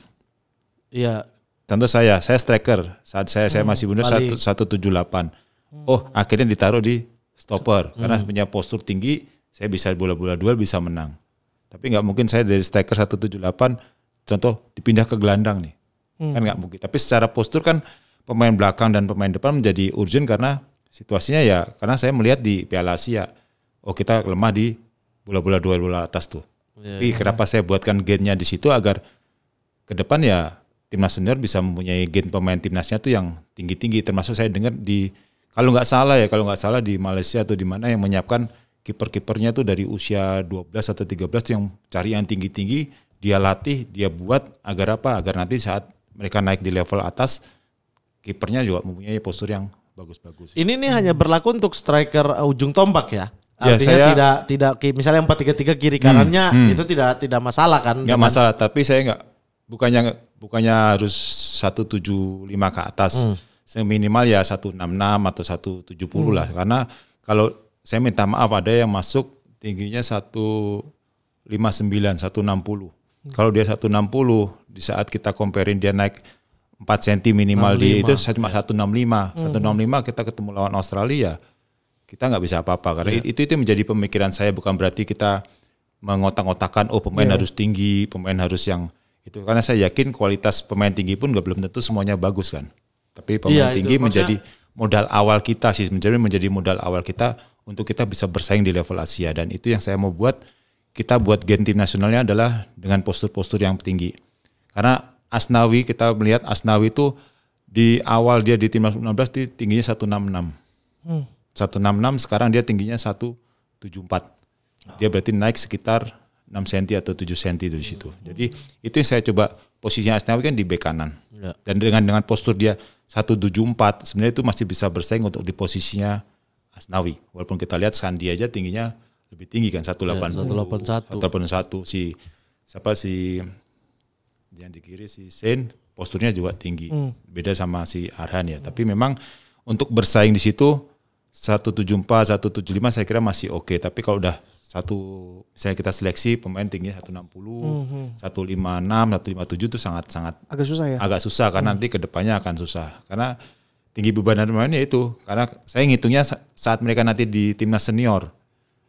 Iya. Tentu saya, saya striker. Saat saya hmm, saya masih benar satu tujuh delapan. Hmm. Oh, akhirnya ditaruh di stopper hmm. karena punya postur tinggi saya bisa bola-bola duel bisa menang. Tapi nggak mungkin saya dari striker 178 contoh dipindah ke gelandang nih. Hmm. Kan nggak mungkin. Tapi secara postur kan pemain belakang dan pemain depan menjadi urgent karena situasinya ya karena saya melihat di Piala Asia oh kita lemah di bola-bola duel bola atas tuh. Yeah. Tapi iya. kenapa saya buatkan gennya di situ agar ke depan ya timnas senior bisa mempunyai gen pemain timnasnya tuh yang tinggi-tinggi termasuk saya dengar di kalau nggak salah ya kalau nggak salah di Malaysia atau di mana yang menyiapkan kiper-kipernya tuh dari usia 12 atau 13 belas yang cari yang tinggi-tinggi, dia latih, dia buat agar apa? Agar nanti saat mereka naik di level atas, kipernya juga mempunyai postur yang bagus-bagus. Ini nih hmm. hanya berlaku untuk striker uh, ujung tombak ya? ya Artinya ya, saya, tidak tidak misalnya empat tiga tiga kiri hmm, kanannya hmm, itu tidak tidak masalah kan? Enggak masalah, tapi saya enggak bukannya bukannya harus 175 ke atas. Hmm. Minimal ya 166 atau 170 hmm. lah karena kalau saya minta maaf ada yang masuk tingginya 159, 160. Hmm. Kalau dia 160 di saat kita comparein dia naik 4 cm minimal 65. di itu cuma 165. Ya. Hmm. 165 kita ketemu lawan Australia kita nggak bisa apa-apa karena yeah. itu itu menjadi pemikiran saya bukan berarti kita mengotak-otakan oh pemain yeah. harus tinggi, pemain harus yang itu karena saya yakin kualitas pemain tinggi pun nggak belum tentu semuanya bagus kan. Tapi pemain yeah, tinggi itu. menjadi modal awal kita sih menjadi menjadi modal awal kita untuk kita bisa bersaing di level Asia dan itu yang saya mau buat kita buat gen tim nasionalnya adalah dengan postur-postur yang tinggi. Karena Asnawi kita melihat Asnawi itu di awal dia di timnas 16 di tingginya 166. Hmm. 166 sekarang dia tingginya 174. Dia berarti naik sekitar 6 cm atau 7 cm di situ. Hmm. Jadi itu yang saya coba posisinya Asnawi kan di bek kanan. Ya. Dan dengan dengan postur dia 174 sebenarnya itu masih bisa bersaing untuk di posisinya Asnawi. Walaupun kita lihat Sandi aja tingginya lebih tinggi kan 181. Ya, 181. 181 si siapa si yang di kiri si Sen posturnya juga tinggi. Hmm. Beda sama si Arhan ya, hmm. tapi memang untuk bersaing di situ 174, 175 saya kira masih oke, okay. tapi kalau udah satu saya kita seleksi pemain tingginya 160, enam, hmm 156, hmm. 157 itu sangat sangat agak susah ya. Agak susah karena hmm. nanti kedepannya akan susah. Karena tinggi beban pemain ya itu karena saya ngitungnya saat mereka nanti di timnas senior.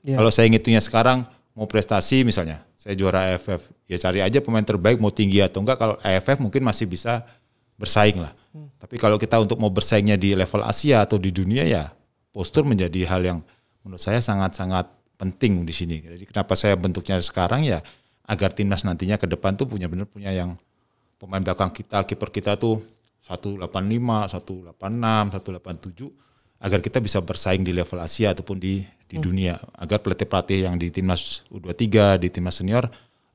Yeah. Kalau saya ngitungnya sekarang mau prestasi misalnya, saya juara AFF, ya cari aja pemain terbaik mau tinggi atau enggak kalau AFF mungkin masih bisa bersaing lah. Hmm. Tapi kalau kita untuk mau bersaingnya di level Asia atau di dunia ya postur menjadi hal yang menurut saya sangat-sangat penting di sini. Jadi kenapa saya bentuknya sekarang ya agar timnas nantinya ke depan tuh punya benar punya yang pemain belakang kita, kiper kita tuh 185, 186, 187 agar kita bisa bersaing di level Asia ataupun di di hmm. dunia agar pelatih-pelatih yang di timnas U23, di timnas senior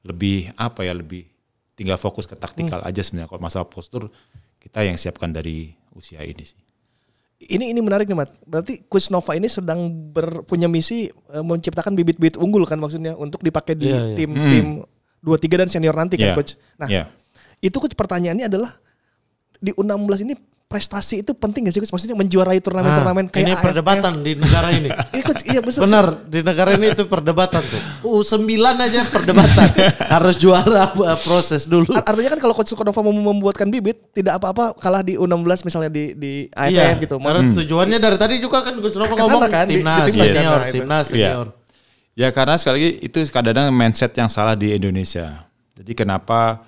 lebih apa ya lebih tinggal fokus ke taktikal hmm. aja sebenarnya kalau masalah postur kita yang siapkan dari usia ini sih. Ini ini menarik nih Mat. Berarti Coach Nova ini sedang berpunya misi e, menciptakan bibit-bibit unggul kan maksudnya untuk dipakai di tim-tim iya, iya. yeah, yeah. hmm. 23 dan senior nanti yeah. kan iya. coach. Nah, yeah. itu coach pertanyaannya adalah di U16 ini prestasi itu penting gak sih coach? Maksudnya menjuarai turnamen-turnamen nah, kayak ini AFF. perdebatan di negara ini. iya benar. Iya, benar, di negara ini itu perdebatan tuh. U9 aja perdebatan. Harus juara proses dulu. Artinya kan kalau coach Sukonovo mau membuatkan bibit, tidak apa-apa kalah di U16 misalnya di di AFF iya, gitu. Karena hmm. tujuannya dari tadi juga kan coach Sukonovo ngomong kan, timnas, di, di timnas yes. senior, timnas senior. Kan, yeah. Ya karena sekali lagi itu kadang-kadang mindset yang salah di Indonesia. Jadi kenapa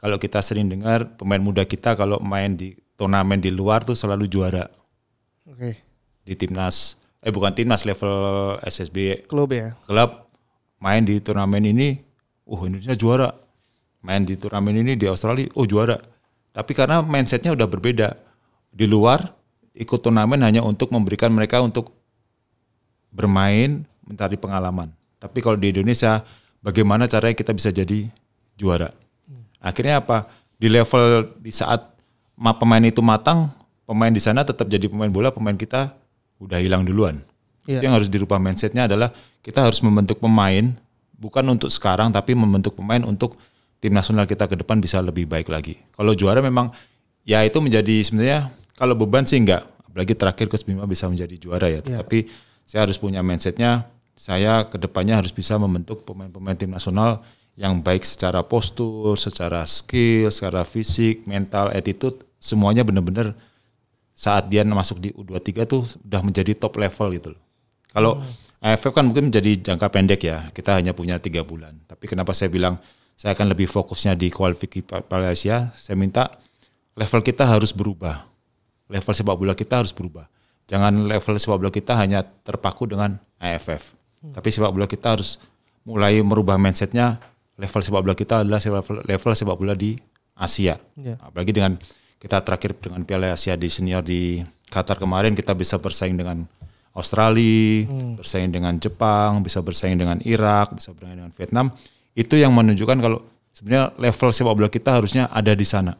kalau kita sering dengar pemain muda kita kalau main di turnamen di luar tuh selalu juara. Oke. Okay. Di timnas, eh bukan timnas level SSB. Klub ya. Klub main di turnamen ini, oh Indonesia juara. Main di turnamen ini di Australia, oh juara. Tapi karena mindsetnya udah berbeda. Di luar ikut turnamen hanya untuk memberikan mereka untuk bermain, mencari pengalaman. Tapi kalau di Indonesia, bagaimana caranya kita bisa jadi juara? Akhirnya apa? Di level di saat pemain itu matang, pemain di sana tetap jadi pemain bola, pemain kita udah hilang duluan. ya. Itu yang harus dirubah mindsetnya adalah kita harus membentuk pemain bukan untuk sekarang tapi membentuk pemain untuk tim nasional kita ke depan bisa lebih baik lagi. Kalau juara memang ya itu menjadi sebenarnya kalau beban sih enggak. Apalagi terakhir ke Bima bisa menjadi juara ya. Iya. Tapi saya harus punya mindsetnya saya kedepannya harus bisa membentuk pemain-pemain tim nasional yang baik secara postur, secara skill, secara fisik, mental, attitude, semuanya benar-benar saat dia masuk di U23 tuh udah menjadi top level gitu loh. Kalau hmm. AFF eh, kan mungkin menjadi jangka pendek ya, kita hanya punya tiga bulan. Tapi kenapa saya bilang saya akan lebih fokusnya di kualifikasi Malaysia, ya? saya minta level kita harus berubah. Level sepak bola kita harus berubah. Jangan level sepak bola kita hanya terpaku dengan AFF. Hmm. Tapi sepak bola kita harus mulai merubah mindsetnya level sepak bola kita adalah level, level sepak bola di Asia. Yeah. Apalagi dengan kita terakhir dengan Piala Asia di senior di Qatar kemarin kita bisa bersaing dengan Australia, hmm. bersaing dengan Jepang, bisa bersaing dengan Irak, bisa bersaing dengan Vietnam. Itu yang menunjukkan kalau sebenarnya level sepak bola kita harusnya ada di sana.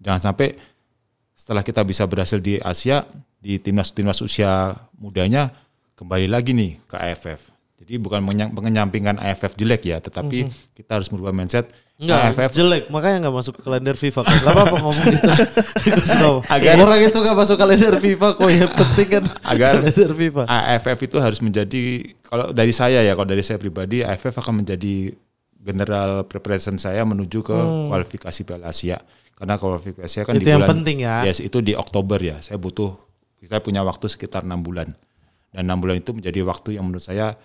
Jangan sampai setelah kita bisa berhasil di Asia, di timnas timnas usia mudanya kembali lagi nih ke AFF. Jadi bukan mengenyampingkan AFF jelek ya, tetapi mm -hmm. kita harus merubah mindset Enggak, AFF jelek, makanya nggak masuk kalender FIFA. Kenapa apa ngomong gitu. agar, Orang itu nggak masuk kalender FIFA kok ya penting kan agar kalender FIFA. AFF itu harus menjadi kalau dari saya ya, kalau dari saya pribadi AFF akan menjadi general preparation saya menuju ke hmm. kualifikasi Piala Asia. Karena kualifikasi Asia kan itu di bulan, yang penting ya. Yes, itu di Oktober ya. Saya butuh kita punya waktu sekitar enam bulan. Dan enam bulan itu menjadi waktu yang menurut saya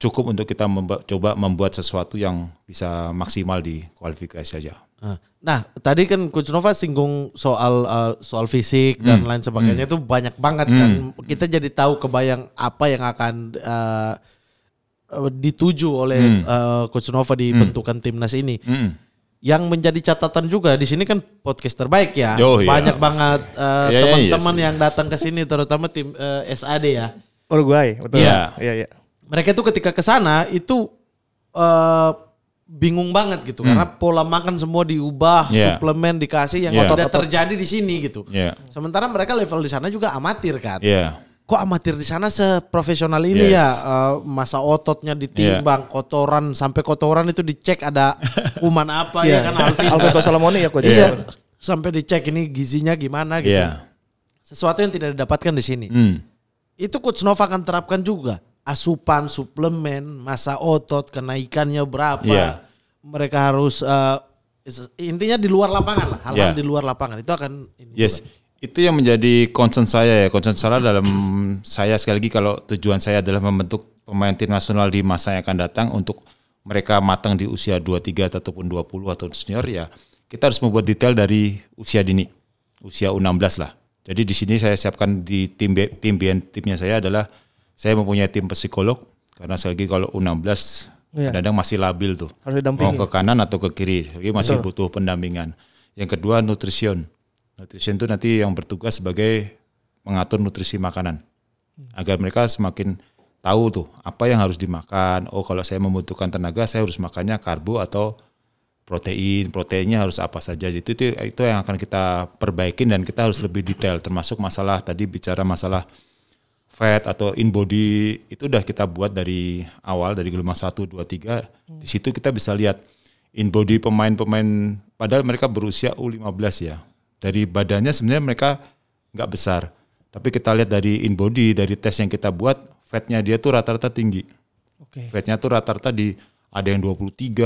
cukup untuk kita memba coba membuat sesuatu yang bisa maksimal di kualifikasi saja. Ah. Nah, tadi kan Coach Nova singgung soal uh, soal fisik dan hmm. lain sebagainya hmm. itu banyak banget kan. hmm. kan. Kita jadi tahu kebayang apa yang akan uh, dituju oleh hmm. uh, Coach Nova di hmm. bentukan timnas ini. Hmm. Yang menjadi catatan juga di sini kan podcast terbaik ya. Oh, banyak ya, banget iya, iya, teman-teman uh, ya, ya, yang datang ke sini terutama tim uh, SAD ya. Uruguay, betul. Iya, iya, Ya mereka itu ketika ke sana itu uh, bingung banget gitu hmm. karena pola makan semua diubah, yeah. suplemen dikasih yang yeah. tidak terjadi di sini gitu. Yeah. Sementara mereka level di sana juga amatir kan. Yeah. Kok amatir di sana seprofesional ini yes. ya? Uh, masa ototnya ditimbang, yeah. kotoran sampai kotoran itu dicek ada kuman apa ya kan Alvin. Alberto Salamoni ya kok. Yeah. Sampai dicek ini gizinya gimana gitu. Yeah. Sesuatu yang tidak didapatkan di sini. Mm. Itu coach Nova akan terapkan juga asupan suplemen, masa otot, kenaikannya berapa. Yeah. Mereka harus uh, intinya di luar lapangan lah, hal, -hal iya. yeah. di luar lapangan itu akan Yes. Itu yang menjadi concern saya ya, concern saya dalam saya sekali lagi kalau tujuan saya adalah membentuk pemain tim nasional di masa yang akan datang untuk mereka matang di usia 23 ataupun 20 atau senior ya. Kita harus membuat detail dari usia dini, usia U16 lah. Jadi di sini saya siapkan di tim tim timnya saya adalah saya mempunyai tim psikolog karena sekali lagi kalau U16 kadang yeah. masih labil tuh. Harus Mau ke kanan atau ke kiri, jadi masih Betul. butuh pendampingan. Yang kedua nutrision. nutrision itu nanti yang bertugas sebagai mengatur nutrisi makanan agar mereka semakin tahu tuh apa yang harus dimakan. Oh, kalau saya membutuhkan tenaga, saya harus makannya karbo atau protein. Proteinnya harus apa saja. Itu itu, itu yang akan kita perbaikin dan kita harus lebih detail termasuk masalah tadi bicara masalah fat atau in body itu udah kita buat dari awal dari gelombang satu dua tiga. hmm. di situ kita bisa lihat in body pemain-pemain padahal mereka berusia U15 ya. Dari badannya sebenarnya mereka nggak besar. Tapi kita lihat dari in body dari tes yang kita buat fatnya dia tuh rata-rata tinggi. Okay. Fatnya tuh rata-rata di ada yang 23,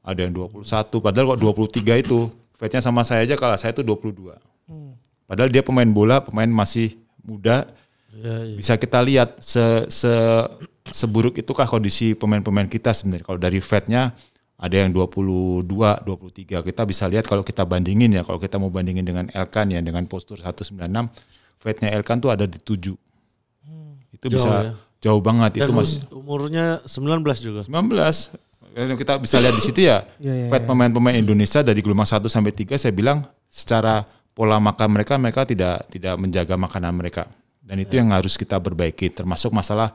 ada yang 21. Padahal kok 23 itu fatnya sama saya aja kalau saya tuh 22. Hmm. Padahal dia pemain bola, pemain masih muda, Ya, ya. Bisa kita lihat se, se seburuk itukah kondisi pemain-pemain kita sebenarnya. Kalau dari fatnya ada yang 22, 23. Kita bisa lihat kalau kita bandingin ya, kalau kita mau bandingin dengan Elkan ya dengan postur 196, fatnya nya Elkan tuh ada di 7. Hmm, itu jauh bisa ya. jauh banget Dan itu Mas. Umurnya 19 juga. 19. Kita bisa lihat di situ ya. yeah, ya, pemain-pemain Indonesia dari gelombang 1 sampai 3 saya bilang secara pola makan mereka mereka tidak tidak menjaga makanan mereka dan itu yang harus kita perbaiki termasuk masalah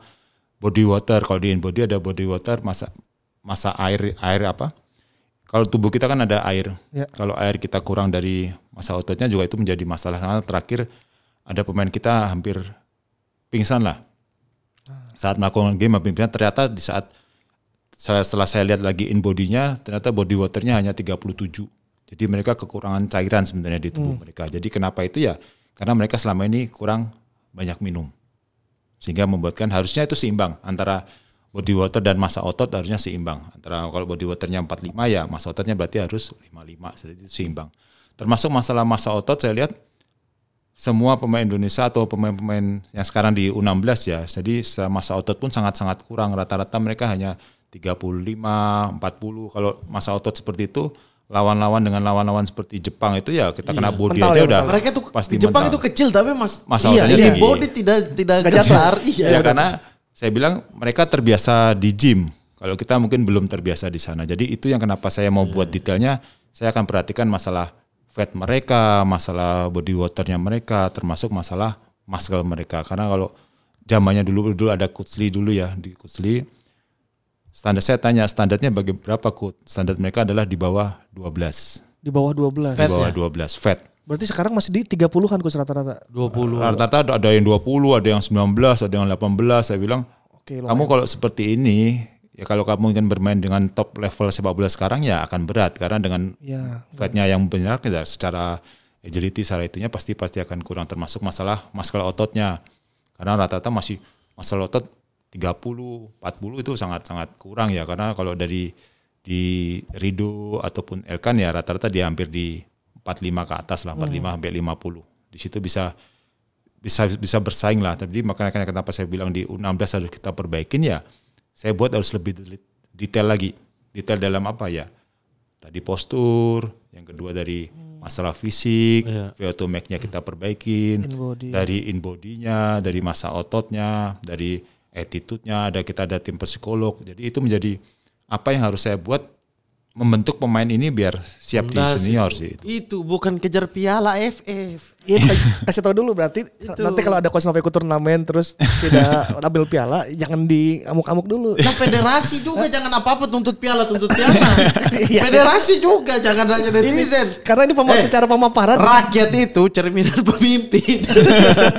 body water. Kalau di body ada body water, masa masa air air apa? Kalau tubuh kita kan ada air. yeah. Kalau air kita kurang dari masa ototnya juga itu menjadi masalah. Karena terakhir ada pemain kita hampir pingsan lah. Ah. Saat melakukan game hampir pingsan ternyata di saat saya setelah saya lihat lagi in bodinya ternyata body waternya hanya 37 jadi mereka kekurangan cairan sebenarnya di tubuh hmm. mereka jadi kenapa itu ya karena mereka selama ini kurang banyak minum. Sehingga membuatkan harusnya itu seimbang antara body water dan massa otot harusnya seimbang. Antara kalau body waternya 45 ya massa ototnya berarti harus 55, jadi seimbang. Termasuk masalah massa otot saya lihat semua pemain Indonesia atau pemain-pemain yang sekarang di U16 ya, jadi masa otot pun sangat-sangat kurang. Rata-rata mereka hanya 35, 40. Kalau masa otot seperti itu, lawan-lawan dengan lawan-lawan seperti Jepang itu ya kita kena iya. body aja ya, udah mereka itu pasti Jepang mental. itu kecil tapi mas masalahnya iya, iya. body tidak tidak kasar iya ya, karena saya bilang mereka terbiasa di gym kalau kita mungkin belum terbiasa di sana jadi itu yang kenapa saya mau iya. buat detailnya saya akan perhatikan masalah fat mereka masalah body waternya mereka termasuk masalah muscle mereka karena kalau zamannya dulu dulu ada Kutsli dulu ya di Kutsli standar saya tanya standarnya bagi berapa quote? Standar mereka adalah di bawah 12. Di bawah 12. Fat, di bawah ya? 12 Fat. Berarti sekarang masih di 30-an Gus rata-rata. 20. Rata-rata ada yang 20, ada yang 19, ada yang 18. Saya bilang, Oke, kamu kalau seperti ini, ya kalau kamu ingin bermain dengan top level sepak bola sekarang ya akan berat karena dengan ya, ya, fatnya yang benar ya, secara agility secara itunya pasti pasti akan kurang termasuk masalah masalah ototnya. Karena rata-rata masih masalah otot 30, 40 itu sangat-sangat kurang ya karena kalau dari di Rido ataupun Elkan ya rata-rata dia hampir di 45 ke atas lah, 45 hmm. Iya. sampai 50. Di situ bisa bisa bisa bersaing lah. Tapi makanya kan kenapa saya bilang di U16 harus kita perbaikin ya. Saya buat harus lebih detail lagi. Detail dalam apa ya? Tadi postur, yang kedua dari hmm. masalah fisik, yeah. VO2 max-nya kita perbaikin, in body. dari in body-nya, dari masa ototnya, dari attitude-nya, ada kita ada tim psikolog. Jadi itu menjadi apa yang harus saya buat membentuk pemain ini biar siap di senior sih. Itu. itu bukan kejar piala FF. Iya kasih tau dulu berarti itu. nanti kalau ada ikut turnamen terus tidak ambil piala jangan di amuk-amuk dulu. Nah federasi juga jangan apa-apa tuntut piala tuntut piala. Iya. federasi juga jangan hanya netizen. Karena ini pem eh, secara pemaparan rakyat itu cerminan pemimpin.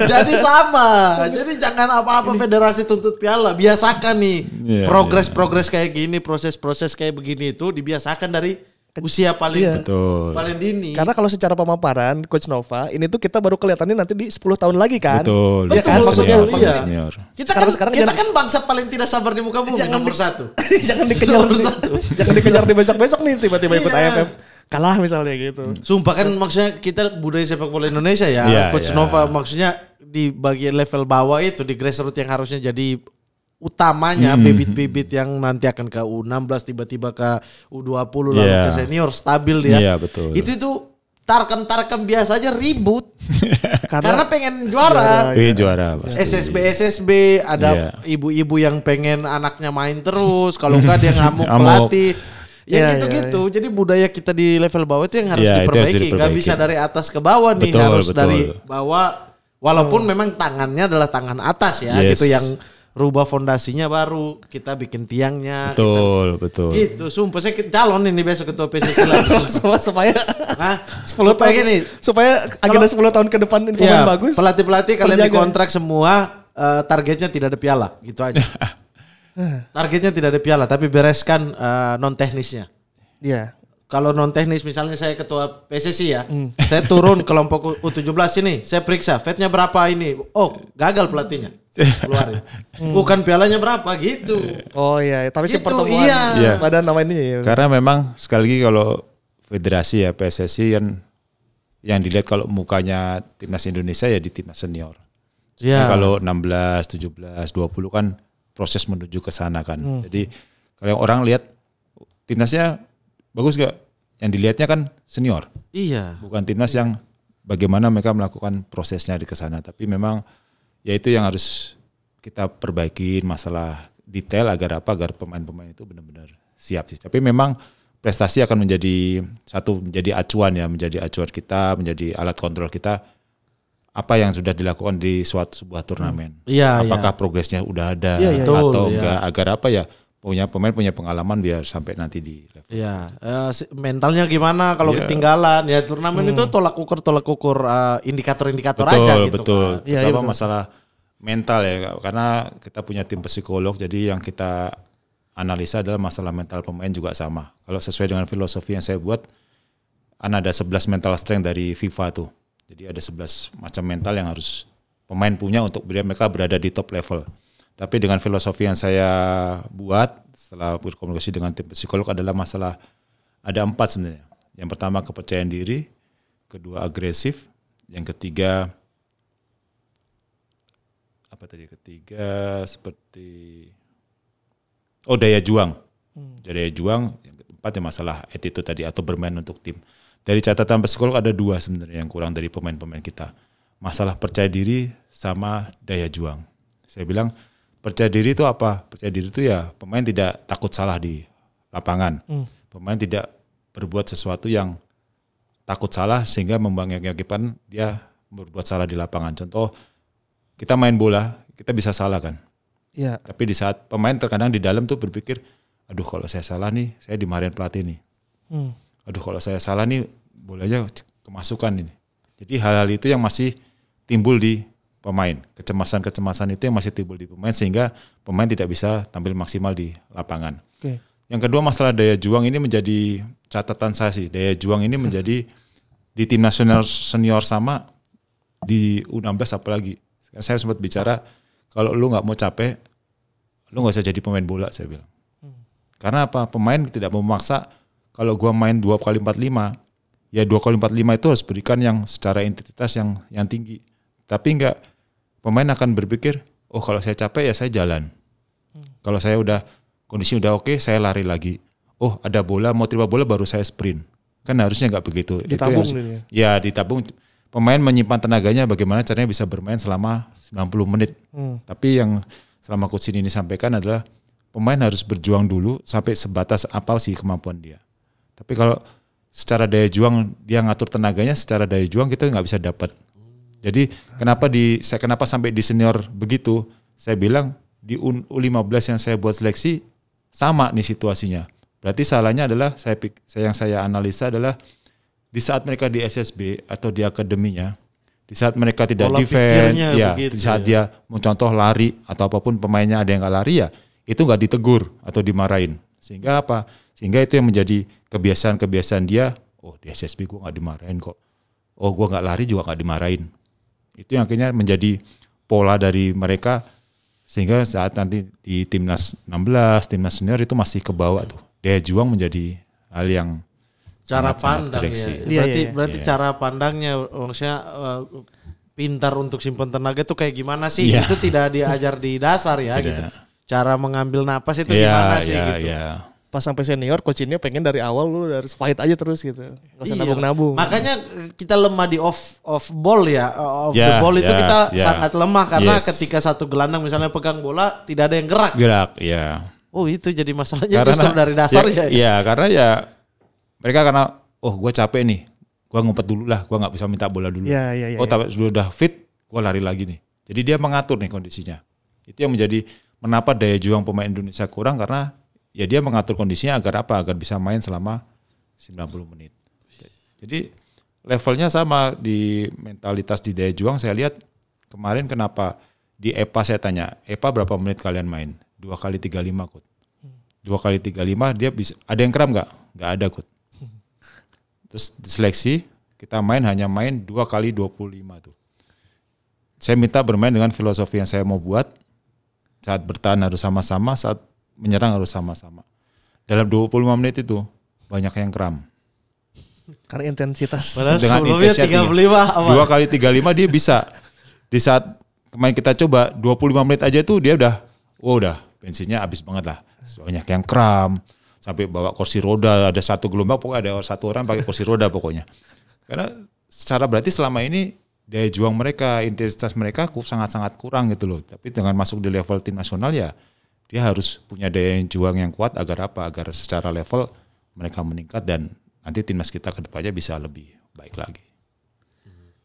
Jadi sama. Jadi jangan apa-apa federasi tuntut piala. Biasakan nih iya, iya, progres-progres yeah, yeah. kayak gini, proses-proses kayak begini itu dibiasakan dari usia paling iya. betul. paling dini. Karena kalau secara pemaparan Coach Nova ini tuh kita baru kelihatannya nanti di 10 tahun lagi kan. Betul. Ya kan? Maksudnya iya. Senior. Kita sekarang, kan sekarang kita jangan, kan bangsa paling tidak sabar di muka bumi jangan nomor satu. jangan dikejar nomor satu. jangan dikejar di besok-besok nih tiba-tiba ikut iya. AFF kalah misalnya gitu. Hmm. Sumpah kan maksudnya kita budaya sepak bola Indonesia ya. Yeah, Coach yeah. Nova maksudnya di bagian level bawah itu di grassroots yang harusnya jadi utamanya hmm. bibit-bibit hmm. yang nanti akan ke U16 tiba-tiba ke U20 lalu yeah. ke senior stabil dia. yeah, betul. Itu itu tarkem-tarkem biasa aja ribut karena, karena pengen juara. Iya, iya. juara. Iya, pasti. SSB SSB ada iya. ibu-ibu yeah. yang pengen anaknya main terus kalau enggak dia ngamuk pelatih. Ya gitu-gitu. ya. Gitu. Jadi budaya kita di level bawah itu yang harus diperbaiki. Harus diperbaiki. Gak bisa dari atas ke bawah nih, harus betul. dari bawah walaupun oh. memang tangannya adalah tangan atas ya yes. gitu yang rubah fondasinya baru kita bikin tiangnya. Betul, kita, betul. Gitu, sumpah saya calon ini besok ketua PSSI lagi. supaya nah, sepuluh tahun ini supaya agenda sepuluh tahun ke depan ini ya, bagus. Pelatih-pelatih kalian dikontrak semua uh, targetnya tidak ada piala, gitu aja. Eh. targetnya tidak ada piala, tapi bereskan uh, eh, non teknisnya. Iya. Yeah. Kalau non teknis misalnya saya ketua PSSI ya, mm. saya turun kelompok U17 ini, saya periksa, fatnya berapa ini. Oh, gagal pelatihnya keluarin. Hmm. Bukan pialanya berapa gitu. Oh iya, iya. tapi gitu, pertemuan. Iya. Ya. Iya. Pada nama ini. Ya. Karena memang sekali lagi kalau federasi ya PSSI yang yang dilihat kalau mukanya timnas Indonesia ya di timnas senior. Ya. enam belas kalau 16, 17, 20 kan proses menuju ke sana kan. Hmm. Jadi kalau orang lihat timnasnya bagus gak? Yang dilihatnya kan senior. Iya. Bukan timnas yang bagaimana mereka melakukan prosesnya di kesana. Tapi memang ya itu yang harus kita perbaiki masalah detail agar apa agar pemain-pemain itu benar-benar siap sih. Tapi memang prestasi akan menjadi satu menjadi acuan ya, menjadi acuan kita, menjadi alat kontrol kita apa yang sudah dilakukan di suatu sebuah turnamen. ya, Apakah ya. progresnya udah ada ya, ya, atau ya. enggak iya. agar apa ya punya pemain punya pengalaman biar sampai nanti di level. ya uh, mentalnya gimana kalau yeah. ketinggalan ya turnamen hmm. itu tolak ukur tolak ukur eh, indikator-indikator betul, aja gitu. Betul, kan. ya, ya, betul. masalah mental ya karena kita punya tim psikolog jadi yang kita analisa adalah masalah mental pemain juga sama. Kalau sesuai dengan filosofi yang saya buat kan ada 11 mental strength dari FIFA tuh. Jadi ada 11 macam mental yang harus pemain punya untuk biar mereka berada di top level. Tapi dengan filosofi yang saya buat setelah berkomunikasi dengan tim psikolog adalah masalah ada empat sebenarnya. Yang pertama kepercayaan diri, kedua agresif, yang ketiga apa tadi ketiga seperti oh daya juang, hmm. daya juang. Yang keempat ya masalah attitude tadi atau bermain untuk tim. Dari catatan psikolog ada dua sebenarnya yang kurang dari pemain-pemain kita. Masalah percaya diri sama daya juang. Saya bilang percaya diri itu apa? Percaya diri itu ya pemain tidak takut salah di lapangan. Hmm. Pemain tidak berbuat sesuatu yang takut salah sehingga membangkitkan dia berbuat salah di lapangan. Contoh kita main bola, kita bisa salah kan. Iya. Tapi di saat pemain terkadang di dalam tuh berpikir, aduh kalau saya salah nih, saya dimarahin pelatih nih. Hmm. Aduh kalau saya salah nih bolanya kemasukan ini. Jadi hal-hal itu yang masih timbul di pemain. Kecemasan-kecemasan itu yang masih timbul di pemain sehingga pemain tidak bisa tampil maksimal di lapangan. Okay. Yang kedua masalah daya juang ini menjadi catatan saya sih. Daya juang ini menjadi di tim nasional senior sama di U16 apalagi. Saya sempat bicara kalau lu nggak mau capek, lu nggak usah jadi pemain bola saya bilang. Hmm. Karena apa? Pemain tidak memaksa kalau gua main 2 kali 45, ya 2 kali 45 itu harus berikan yang secara intensitas yang yang tinggi. Tapi enggak pemain akan berpikir, oh kalau saya capek ya saya jalan. Hmm. Kalau saya udah kondisi udah oke, saya lari lagi. Oh ada bola, mau terima bola baru saya sprint. Kan harusnya nggak begitu. Ditabung Itu harus, gitu ya? ya. ditabung. Pemain menyimpan tenaganya bagaimana caranya bisa bermain selama 90 menit. Hmm. Tapi yang selama coach ini sampaikan adalah pemain harus berjuang dulu sampai sebatas apa sih kemampuan dia. Tapi kalau secara daya juang dia ngatur tenaganya, secara daya juang kita nggak bisa dapat. Jadi kenapa di saya kenapa sampai di senior begitu? Saya bilang di U15 yang saya buat seleksi sama nih situasinya. Berarti salahnya adalah saya, saya yang saya analisa adalah di saat mereka di SSB atau di akademinya, di saat mereka tidak Pola defend, ya, begitu, di saat ya. dia mencontoh lari atau apapun pemainnya ada yang nggak lari ya, itu nggak ditegur atau dimarahin. Sehingga apa? Sehingga itu yang menjadi kebiasaan-kebiasaan dia. Oh di SSB gue nggak dimarahin kok. Oh gue nggak lari juga nggak dimarahin. Itu yang akhirnya menjadi pola dari mereka sehingga saat nanti di timnas 16, timnas senior itu masih ke bawah tuh. Daya juang menjadi hal yang cara pandang ya. Iya, iya, berarti ya, berarti ya. cara pandangnya maksudnya eh, pintar untuk simpan tenaga itu kayak gimana sih? Iya. Itu tidak diajar di dasar ya tidak. gitu. Cara mengambil napas itu gimana sih gitu pas sampai senior ini pengen dari awal lu harus fight aja terus gitu nggak usah iya. nabung nabung makanya eh, kita lemah di off off ball ya eh, off yeah, the ya, ball yeah, itu ya, kita yeah. sangat lemah karena yes. ketika satu gelandang misalnya pegang bola tidak ada yang gerak gerak ya yeah. oh itu jadi masalahnya karena, dari dasarnya ya, ya. ya karena ya mereka karena oh gue capek nih gue ngumpet dulu lah gue nggak bisa minta bola dulu yeah, yeah, yeah, oh ya. tapi sudah fit gue lari lagi nih jadi dia mengatur nih kondisinya itu yang menjadi menapa daya juang pemain Indonesia kurang karena ya dia mengatur kondisinya agar apa? Agar bisa main selama 90 menit. Jadi levelnya sama di mentalitas di daya juang saya lihat kemarin kenapa di EPA saya tanya, EPA berapa menit kalian main? Dua kali tiga lima, kut. Dua kali tiga lima dia bisa, ada yang kram nggak? Nggak ada kut. Terus diseleksi, kita main hanya main dua kali dua puluh lima tuh. Saya minta bermain dengan filosofi yang saya mau buat. Saat bertahan harus sama-sama, saat menyerang harus sama-sama. Dalam 25 menit itu banyak yang kram. Karena intensitas. Padahal Dengan intensitas 35 apa? Dua kali 35 dia bisa. Di saat kemarin kita coba 25 menit aja tuh dia udah, wow udah bensinnya habis banget lah. Banyak yang kram sampai bawa kursi roda ada satu gelombang pokoknya ada satu orang pakai kursi roda pokoknya karena secara berarti selama ini daya juang mereka intensitas mereka sangat-sangat kurang gitu loh tapi dengan masuk di level tim nasional ya dia harus punya daya juang yang kuat agar apa? Agar secara level mereka meningkat dan nanti timnas kita ke depannya bisa lebih baik lagi.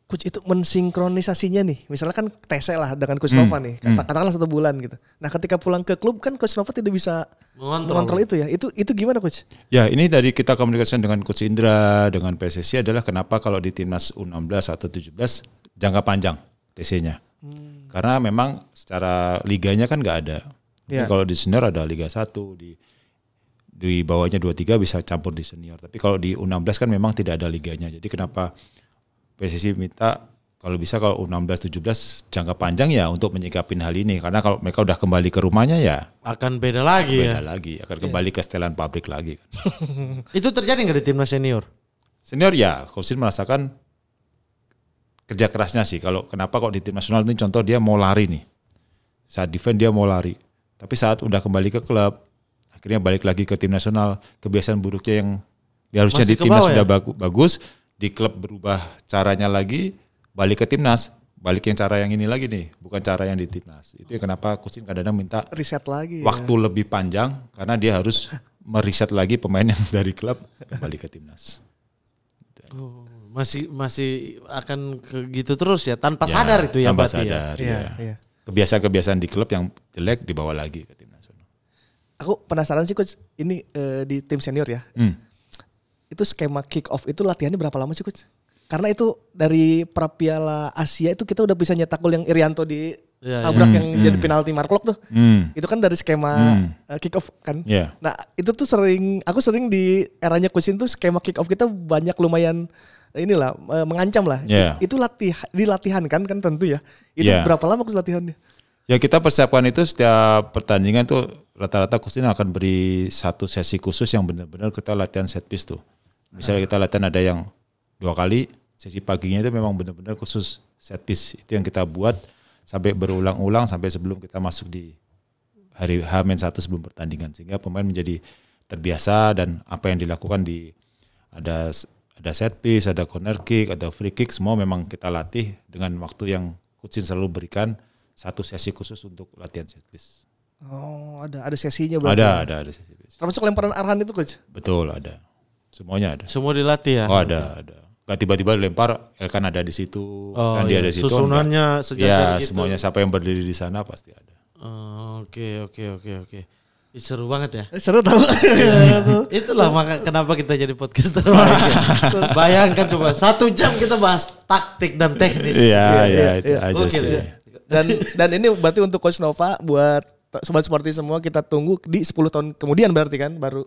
Coach itu mensinkronisasinya nih. Misalnya kan TC e lah dengan Coach Nova hmm. nih. Hmm. Kata, katakanlah satu bulan gitu. Nah ketika pulang ke klub kan Coach Nova tidak bisa mengontrol, mengontrol itu ya. Itu itu gimana Coach? Ya ini dari kita komunikasi dengan Coach Indra, dengan PSSI adalah kenapa kalau di timnas U16 atau 17 jangka panjang TC-nya. Hmm. Karena memang secara liganya kan nggak ada. Tapi iya. kalau di senior ada Liga 1 di di bawahnya 23 bisa campur di senior. Tapi kalau di U16 kan memang tidak ada liganya. Jadi kenapa PSSI minta kalau bisa kalau U16 17 jangka panjang ya untuk menyikapin hal ini karena kalau mereka udah kembali ke rumahnya ya akan beda lagi akan ya. Beda lagi, akan iya. kembali yeah. ke setelan pabrik lagi. Kan. Itu terjadi nggak di timnas senior? Senior ya, Khusin merasakan kerja kerasnya sih. Kalau kenapa kok di tim nasional ini contoh dia mau lari nih. Saat defend dia mau lari. Tapi saat udah kembali ke klub, akhirnya balik lagi ke tim nasional, kebiasaan buruknya yang harusnya di timnas sudah ya? sudah bagus, di klub berubah caranya lagi, balik ke timnas, balik yang cara yang ini lagi nih, bukan cara yang di timnas. Itu yang kenapa Kusin kadang-kadang minta riset lagi. Ya. Waktu ya? lebih panjang karena dia harus meriset lagi pemain yang dari klub kembali ke timnas. Oh, masih masih akan ke gitu terus ya tanpa ya, sadar itu ya tanpa ya? sadar, ya. ya. ya. ya kebiasaan-kebiasaan di klub yang jelek dibawa lagi ke tim nasional. Aku penasaran sih coach ini uh, di tim senior ya. Hmm. Itu skema kick off itu latihannya berapa lama sih coach? Karena itu dari pra piala Asia itu kita udah bisa nyetak gol yang Irianto di Ya, tabrak ya. yang hmm. jadi penalti Marklock tuh. Hmm. itu kan dari skema hmm. Eh, kick off kan. Yeah. Nah, itu tuh sering aku sering di eranya Kusin tuh skema kick off kita banyak lumayan inilah eh, mengancam lah. Yeah. Itu latih dilatihan kan kan tentu ya. Itu yeah. berapa lama kursus latihannya? Ya kita persiapkan itu setiap pertandingan tuh rata-rata ini akan beri satu sesi khusus yang benar-benar kita latihan set piece tuh. Misalnya kita latihan ada yang dua kali, sesi paginya itu memang benar-benar khusus set piece. Itu yang kita buat sampai berulang-ulang sampai sebelum kita masuk di hari H-1 sebelum pertandingan sehingga pemain menjadi terbiasa dan apa yang dilakukan di ada ada set piece, ada corner kick, ada free kick, semua memang kita latih dengan waktu yang coachin selalu berikan satu sesi khusus untuk latihan set piece. Oh, ada ada sesinya berarti. Ada, ya? ada, ada sesi. Termasuk lemparan arahan itu, coach? Betul, ada. Semuanya ada. Semua dilatih ya? Oh, ada, ada. Gak tiba-tiba lempar, ya kan ada di situ, oh, Sandi iya. ada di situ. Susunannya iya, sejajar ya, gitu. semuanya siapa yang berdiri di sana pasti ada. Oh, oke, oke, oke, oke. Seru banget ya. Eh, seru tau. Itulah maka kenapa kita jadi podcaster. Bayangkan coba satu jam kita bahas taktik dan teknis. Iya iya, iya, iya itu ya. aja sih. Iya. Dan dan ini berarti untuk Coach Nova buat sobat seperti semua kita tunggu di 10 tahun kemudian berarti kan baru.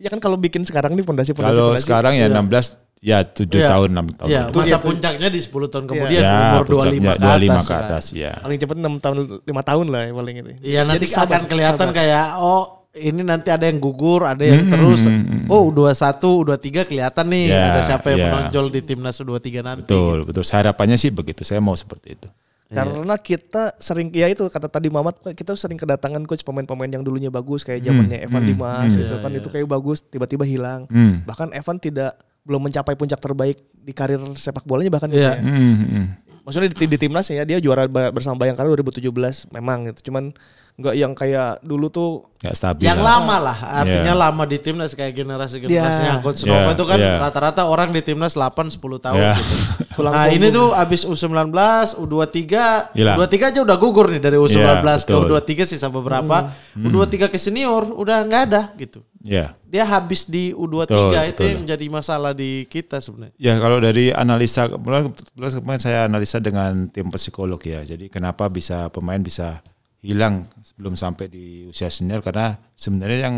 Ya kan kalau bikin sekarang nih pondasi pondasi. Kalau sekarang ya, ya 16 Ya tujuh ya. tahun enam tahun. Ya, masa itu, puncaknya di sepuluh tahun kemudian ya, umur dua lima ke atas. Ke atas ya. ya. Paling cepat enam tahun lima tahun lah ya, paling itu. Iya nanti Jadi akan kelihatan sabar. kayak oh ini nanti ada yang gugur, ada yang hmm, terus. Hmm, hmm, hmm. Oh, dua satu, dua tiga kelihatan nih ya, ada siapa yang ya. menonjol di timnas dua tiga nanti. Betul, betul. Harapannya sih begitu. Saya mau seperti itu. Karena yeah. kita sering ya itu kata tadi Mamat kita sering kedatangan coach pemain-pemain yang dulunya bagus kayak zamannya hmm, Evan hmm, Dimas hmm, gitu kan, iya, itu kan yeah. itu kayak iya. bagus tiba-tiba hilang. Hmm. Bahkan Evan tidak belum mencapai puncak terbaik di karir sepak bolanya bahkan gitu yeah. ya. Mm -hmm. Maksudnya di, di timnas ya dia juara bersama Bayangkara 2017 memang gitu. Cuman nggak yang kayak dulu tuh nggak stabil yang lah. lama lah iya. artinya yeah. lama di timnas kayak generasi iya. generasinya yeah. coach iya, Nova yeah. itu kan rata-rata yeah. orang di timnas 8 10 tahun yeah. gitu. nah nah ini tuh abis U19 U23 U23 aja udah gugur nih dari U19 yeah, ke U23 sisa beberapa hmm. U23 ke senior udah nggak ada gitu Ya, Dia habis di U23 tuh, itu tuh. yang menjadi masalah di kita sebenarnya. Ya, kalau dari analisa kemarin saya analisa dengan tim psikolog ya. Jadi kenapa bisa pemain bisa hilang sebelum sampai di usia senior karena sebenarnya yang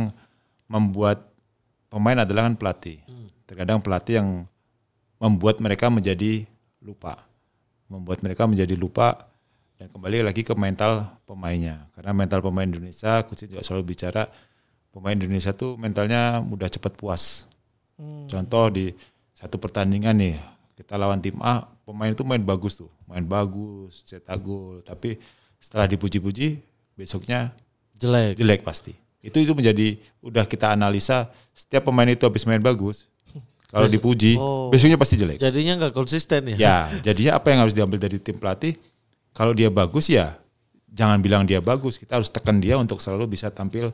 membuat pemain adalah kan pelatih. Hmm. Terkadang pelatih yang membuat mereka menjadi lupa. Membuat mereka menjadi lupa dan kembali lagi ke mental pemainnya. Karena mental pemain Indonesia, coach juga selalu bicara pemain Indonesia tuh mentalnya mudah cepat puas. Hmm. Contoh di satu pertandingan nih kita lawan tim A, pemain itu main bagus tuh, main bagus, cetak gol, tapi setelah dipuji-puji besoknya jelek. Jelek pasti. Itu itu menjadi udah kita analisa setiap pemain itu habis main bagus kalau Besok, dipuji oh, besoknya pasti jelek. Jadinya nggak konsisten ya. Ya, jadinya apa yang harus diambil dari tim pelatih? Kalau dia bagus ya jangan bilang dia bagus, kita harus tekan dia untuk selalu bisa tampil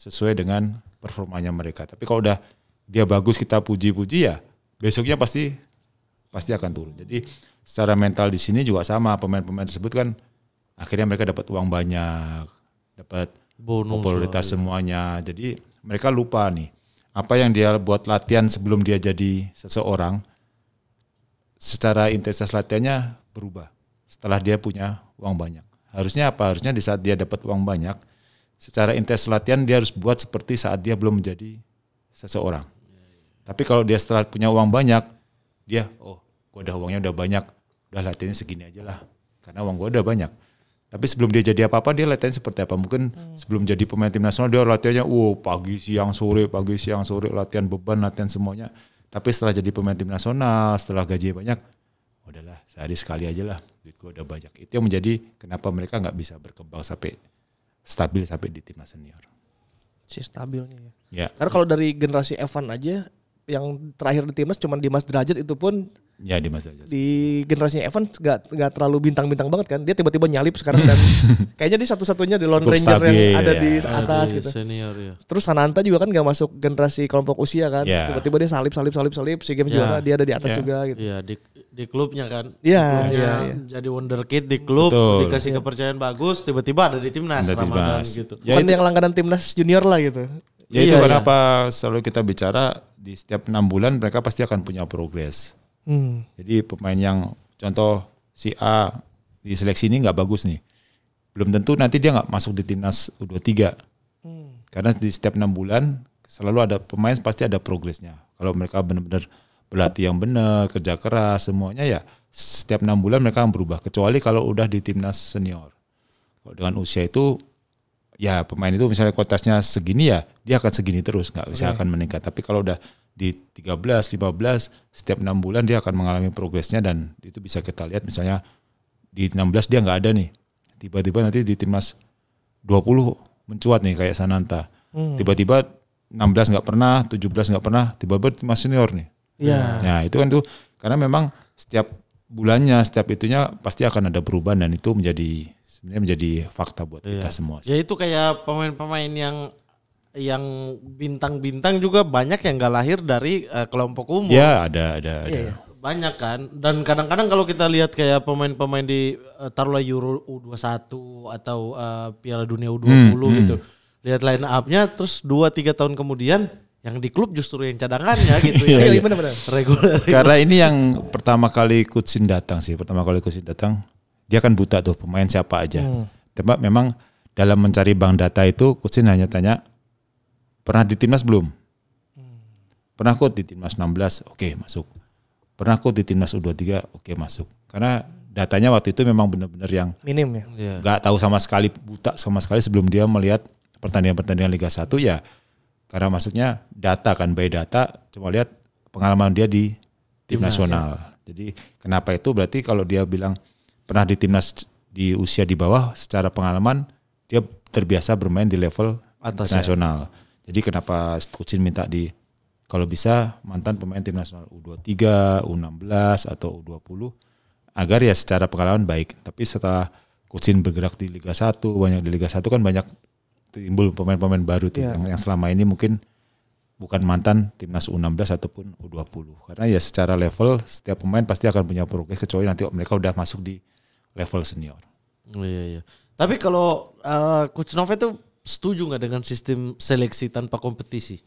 sesuai dengan performanya mereka. Tapi kalau udah dia bagus kita puji-puji ya besoknya pasti pasti akan turun. Jadi secara mental di sini juga sama pemain-pemain tersebut kan akhirnya mereka dapat uang banyak, dapat bonus popularitas semuanya. Jadi mereka lupa nih apa yang dia buat latihan sebelum dia jadi seseorang secara intensitas latihannya berubah setelah dia punya uang banyak. Harusnya apa? Harusnya di saat dia dapat uang banyak, secara intens latihan dia harus buat seperti saat dia belum menjadi seseorang. Tapi kalau dia setelah punya uang banyak, dia oh, gue udah uangnya udah banyak, udah latihannya segini aja lah. Karena uang gua udah banyak. Tapi sebelum dia jadi apa-apa dia latihan seperti apa? Mungkin hmm. sebelum jadi pemain tim nasional dia latihannya wow pagi siang sore pagi siang sore latihan beban latihan semuanya. Tapi setelah jadi pemain tim nasional setelah gaji banyak, udahlah sehari sekali aja lah duit gue udah banyak. Itu yang menjadi kenapa mereka nggak bisa berkembang sampai stabil sampai di timnas senior. Si stabilnya ya. ya. Karena kalau dari generasi Evan aja yang terakhir di timnas cuma Dimas Derajat itu pun Ya di Mas Derajat. Di generasinya Evan gak, gak terlalu bintang-bintang banget kan. Dia tiba-tiba nyalip sekarang dan kayaknya dia satu-satunya di Lone Ranger stabil, yang ada ya. di atas gitu. Senior, ya. Terus Sananta juga kan gak masuk generasi kelompok usia kan. Ya. Tiba-tiba ya. dia salip salip salip salip si game ya. juara dia ada di atas ya. juga gitu. Iya, di di klubnya kan. Iya, iya, iya. Jadi wonderkid di klub, Betul. dikasih kepercayaan bagus, tiba-tiba ada di timnas ada tiba timnas. gitu. Ya Bukan itu, yang langganan timnas junior lah gitu. Ya iya, itu kenapa iya. selalu kita bicara di setiap enam bulan mereka pasti akan punya progres. Hmm. Jadi pemain yang contoh si A di seleksi ini nggak bagus nih, belum tentu nanti dia nggak masuk di timnas U23. Hmm. Karena di setiap enam bulan selalu ada pemain pasti ada progresnya. Kalau mereka benar-benar pelatih yang benar, kerja keras, semuanya ya setiap enam bulan mereka akan berubah. Kecuali kalau udah di timnas senior. Kalau dengan usia itu ya pemain itu misalnya kualitasnya segini ya dia akan segini terus nggak bisa okay. Iya. akan meningkat. Tapi kalau udah di 13, 15 setiap enam bulan dia akan mengalami progresnya dan itu bisa kita lihat misalnya di 16 dia nggak ada nih. Tiba-tiba nanti di timnas 20 mencuat nih kayak Sananta. Hmm. Tiba-tiba hmm. 16 nggak pernah, 17 nggak pernah, tiba-tiba timnas senior nih Ya, Nah itu kan tuh karena memang setiap bulannya setiap itunya pasti akan ada perubahan dan itu menjadi sebenarnya menjadi fakta buat ya. kita iya. semua. Ya itu kayak pemain-pemain yang yang bintang-bintang juga banyak yang gak lahir dari uh, kelompok umur. Iya ada ada. ya. ada. Banyak kan dan kadang-kadang kalau kita lihat kayak pemain-pemain di uh, taruhlah Euro U21 atau uh, Piala Dunia U20 hmm, hmm, gitu. Hmm. Lihat line up-nya terus 2 3 tahun kemudian yang di klub justru yang cadangannya gitu ya. Iya, iya, iya. benar benar. Reguler. Karena ini yang pertama kali Kutsin datang sih, pertama kali Kutsin datang, dia kan buta tuh pemain siapa aja. Hmm. Tembak memang dalam mencari bank data itu Kutsin hanya tanya pernah di timnas belum? Hmm. Pernah kok di timnas 16, oke okay, masuk. Pernah kok di timnas U23, oke okay, masuk. Karena datanya waktu itu memang benar-benar yang minim ya. Iya. nggak tahu sama sekali buta sama sekali sebelum dia melihat pertandingan-pertandingan Liga 1 ya karena maksudnya data kan by data cuma lihat pengalaman dia di tim, nasional. nasional. Jadi kenapa itu berarti kalau dia bilang pernah di timnas di usia di bawah secara pengalaman dia terbiasa bermain di level atas nasional. Ya. Jadi kenapa Kucin minta di kalau bisa mantan pemain tim nasional U23, U16 atau U20 agar ya secara pengalaman baik. Tapi setelah Kucin bergerak di Liga 1, banyak di Liga 1 kan banyak timbul pemain-pemain baru tuh yeah. yang, yang selama ini mungkin bukan mantan timnas U16 ataupun U20. Karena ya secara level setiap pemain pasti akan punya progres kecuali nanti mereka udah masuk di level senior. Oh, iya iya. Tapi kalau uh, coach Nova itu setuju nggak dengan sistem seleksi tanpa kompetisi?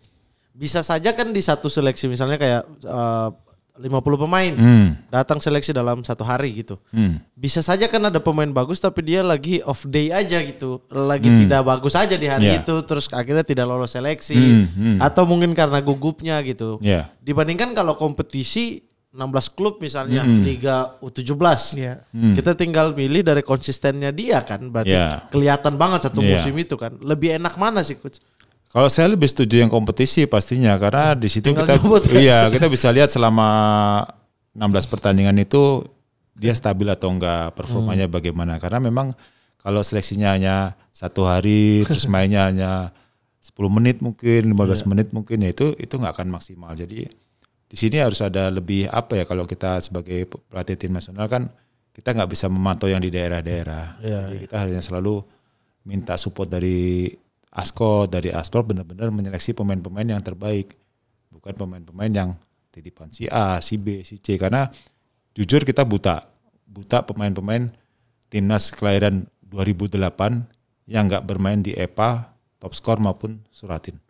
Bisa saja kan di satu seleksi misalnya kayak uh, 50 pemain hmm. datang seleksi dalam satu hari gitu. Hmm. Bisa saja kan ada pemain bagus tapi dia lagi off day aja gitu, lagi hmm. tidak bagus aja di hari yeah. itu, terus akhirnya tidak lolos seleksi hmm. Hmm. atau mungkin karena gugupnya gitu. Yeah. Dibandingkan kalau kompetisi 16 klub misalnya hmm. Liga U17, yeah. Iya. hmm. kita tinggal milih dari konsistennya dia kan, berarti yeah. kelihatan banget satu iya. musim itu kan. Lebih enak mana sih coach? Kalau saya lebih setuju yang kompetisi pastinya karena iya. di situ kita jemput. iya kita bisa lihat selama 16 pertandingan itu dia stabil atau enggak performanya hmm. bagaimana karena memang kalau seleksinya hanya satu hari terus mainnya hanya 10 menit mungkin 15 yeah. menit mungkin ya itu itu nggak akan maksimal jadi di sini harus ada lebih apa ya kalau kita sebagai pelatih tim nasional kan kita nggak bisa memantau yang di daerah-daerah yeah, jadi yeah. kita hanya selalu minta support dari Asko dari Aspro benar-benar menyeleksi pemain-pemain yang terbaik, bukan pemain-pemain yang titipan si A, si B, si C karena jujur kita buta, buta pemain-pemain timnas kelahiran 2008 yang nggak bermain di EPA, top skor maupun Suratin.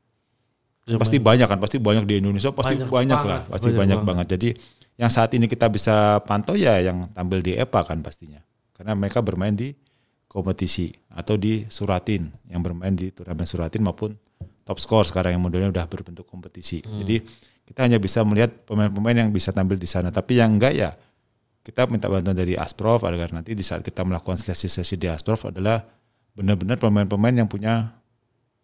Ya, pasti banyak kan, pasti banyak di Indonesia, pasti banyak, banyak lah, pasti banyak, banyak banget. banget. Jadi yang saat ini kita bisa pantau ya yang tampil di EPA kan pastinya. Karena mereka bermain di kompetisi atau di Suratin yang bermain di turnamen Suratin maupun top score sekarang yang modelnya udah berbentuk kompetisi. Hmm. Jadi kita hanya bisa melihat pemain-pemain yang bisa tampil di sana, tapi yang enggak ya kita minta bantuan dari asprov agar nanti di saat kita melakukan seleksi-seleksi di asprov adalah benar-benar pemain-pemain yang punya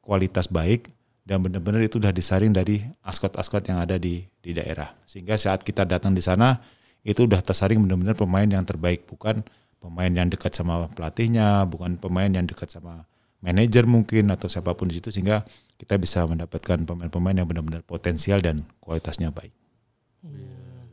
kualitas baik dan benar-benar itu sudah disaring dari askot-askot yang ada di di daerah. Sehingga saat kita datang di sana itu sudah tersaring benar-benar pemain yang terbaik bukan pemain yang dekat sama pelatihnya, bukan pemain yang dekat sama manajer mungkin atau siapapun di situ sehingga kita bisa mendapatkan pemain-pemain yang benar-benar potensial dan kualitasnya baik. Hmm.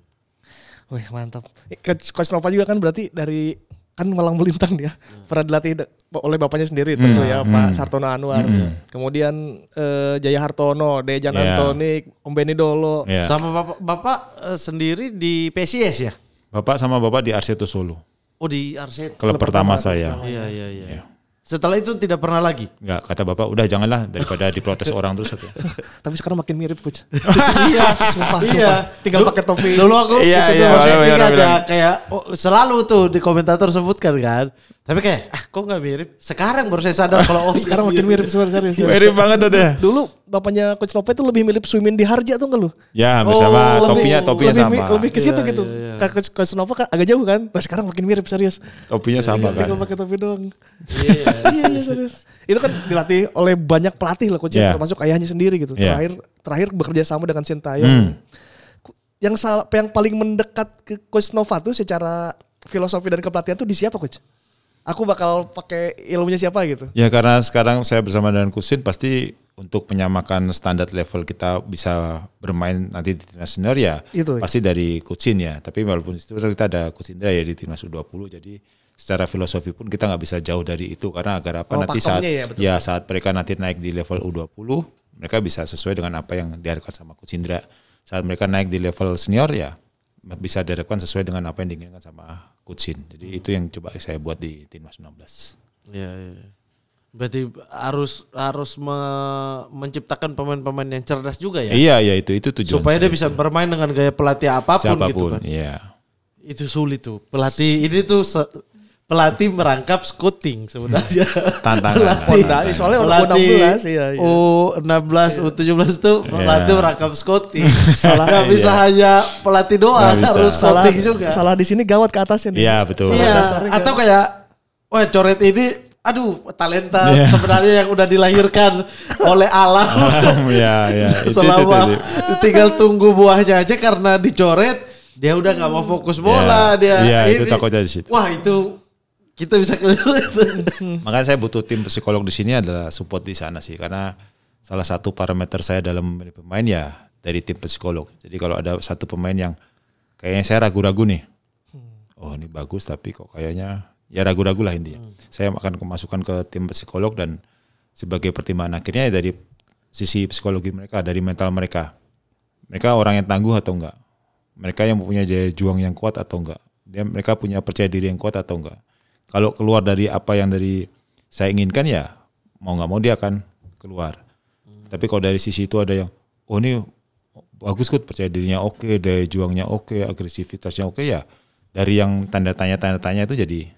Wih mantap. Eh, Coach Nova juga kan berarti dari kan Malang Melintang dia hmm. pernah dilatih oleh bapaknya sendiri hmm. tentu ya hmm. Pak Sartono Anwar. Hmm. Kemudian uh, Jaya Hartono, Dejan yeah. Antonik, Om Beni Dolo. Yeah. Sama bapak bapak eh, sendiri di PCS ya? Bapak sama bapak di Arseto Solo. Oh di RC klub, klub pertama, saya. Iya iya iya. Ya. Setelah itu tidak pernah lagi. Enggak, kata Bapak udah janganlah daripada diprotes orang terus Tapi sekarang makin mirip, coach. iya, sumpah, iya. sumpah. iya. Tinggal pakai topi. Dulu aku iya, gitu, iya, iya, iya, ada iya, kayak oh, selalu tuh di komentator sebutkan kan. Tapi kayak, ah kok gak mirip? Sekarang baru saya sadar kalau oh sekarang iya, makin iya, iya. mirip suara serius. mirip banget tuh Dulu bapaknya Coach Lope tuh lebih mirip Suimin di Harja tuh gak lu? Ya, oh, sama. oh, topinya, topinya lebih, sama. Lebih ke situ ya, gitu. Ya, ya. Coach, Coach Lope kan agak jauh kan? Nah sekarang makin mirip serius. Topinya sama kan? Tinggal pakai topi doang. Iya, iya, serius. Itu kan dilatih oleh banyak pelatih lah Coach. yeah. termasuk ayahnya sendiri gitu. Yeah. Terakhir terakhir bekerja sama dengan Sintayo. Hmm. Yang, salah, yang paling mendekat ke Coach Nova tuh secara filosofi dan kepelatihan tuh di siapa coach? aku bakal pakai ilmunya siapa gitu. Ya karena sekarang saya bersama dengan Kusin pasti untuk menyamakan standar level kita bisa bermain nanti di timnas senior ya itu. pasti dari Kusin ya. Tapi walaupun itu kita ada Kusindra ya di timnas U20 jadi secara filosofi pun kita nggak bisa jauh dari itu karena agar apa oh, nanti saat ya, betul. ya saat mereka nanti naik di level U20 mereka bisa sesuai dengan apa yang diharapkan sama Coach Saat mereka naik di level senior ya bisa diharapkan sesuai dengan apa yang diinginkan sama coachin. Jadi hmm. itu yang coba saya buat di timnas 19. Iya, iya, iya. Berarti harus harus me menciptakan pemain-pemain yang cerdas juga ya. Iya, iya itu itu tujuan. Supaya dia bisa itu. bermain dengan gaya pelatih apapun gitu Siapapun, gitu kan. Iya. Itu sulit tuh. Pelatih ini tuh pelatih merangkap scouting sebenarnya. Hmm. Tantangan. pelatih, tantangan. soalnya pelatih U16 iya, iya. U16 iya. U17 tuh iya. pelatih yeah. merangkap scouting. salah nggak iya. bisa iya. hanya pelatih doang, harus scouting juga. Salah di sini gawat ke atasnya. Iya betul. Iya. Atau kayak Wah coret ini aduh talenta yeah. sebenarnya yang udah dilahirkan oleh alam Ya yeah, yeah. selama itu, itu, itu. tinggal tunggu buahnya aja karena dicoret dia udah nggak mau fokus bola yeah. dia yeah, ini, itu takutnya di situ wah itu kita bisa keluar. Makanya saya butuh tim psikolog di sini adalah support di sana sih karena salah satu parameter saya dalam memilih pemain ya dari tim psikolog. Jadi kalau ada satu pemain yang kayaknya saya ragu-ragu nih. Hmm. Oh, ini bagus tapi kok kayaknya ya ragu-ragu lah intinya. Hmm. Saya akan kemasukan ke tim psikolog dan sebagai pertimbangan akhirnya ya dari sisi psikologi mereka, dari mental mereka. Mereka orang yang tangguh atau enggak? Mereka yang punya daya juang yang kuat atau enggak? Dia mereka punya percaya diri yang kuat atau enggak? kalau keluar dari apa yang dari saya inginkan ya mau nggak mau dia akan keluar. Hmm. Tapi kalau dari sisi itu ada yang oh ini bagus kok percaya dirinya oke, okay, daya juangnya oke, okay, agresivitasnya oke okay, ya. Dari yang tanda tanya tanda tanya itu jadi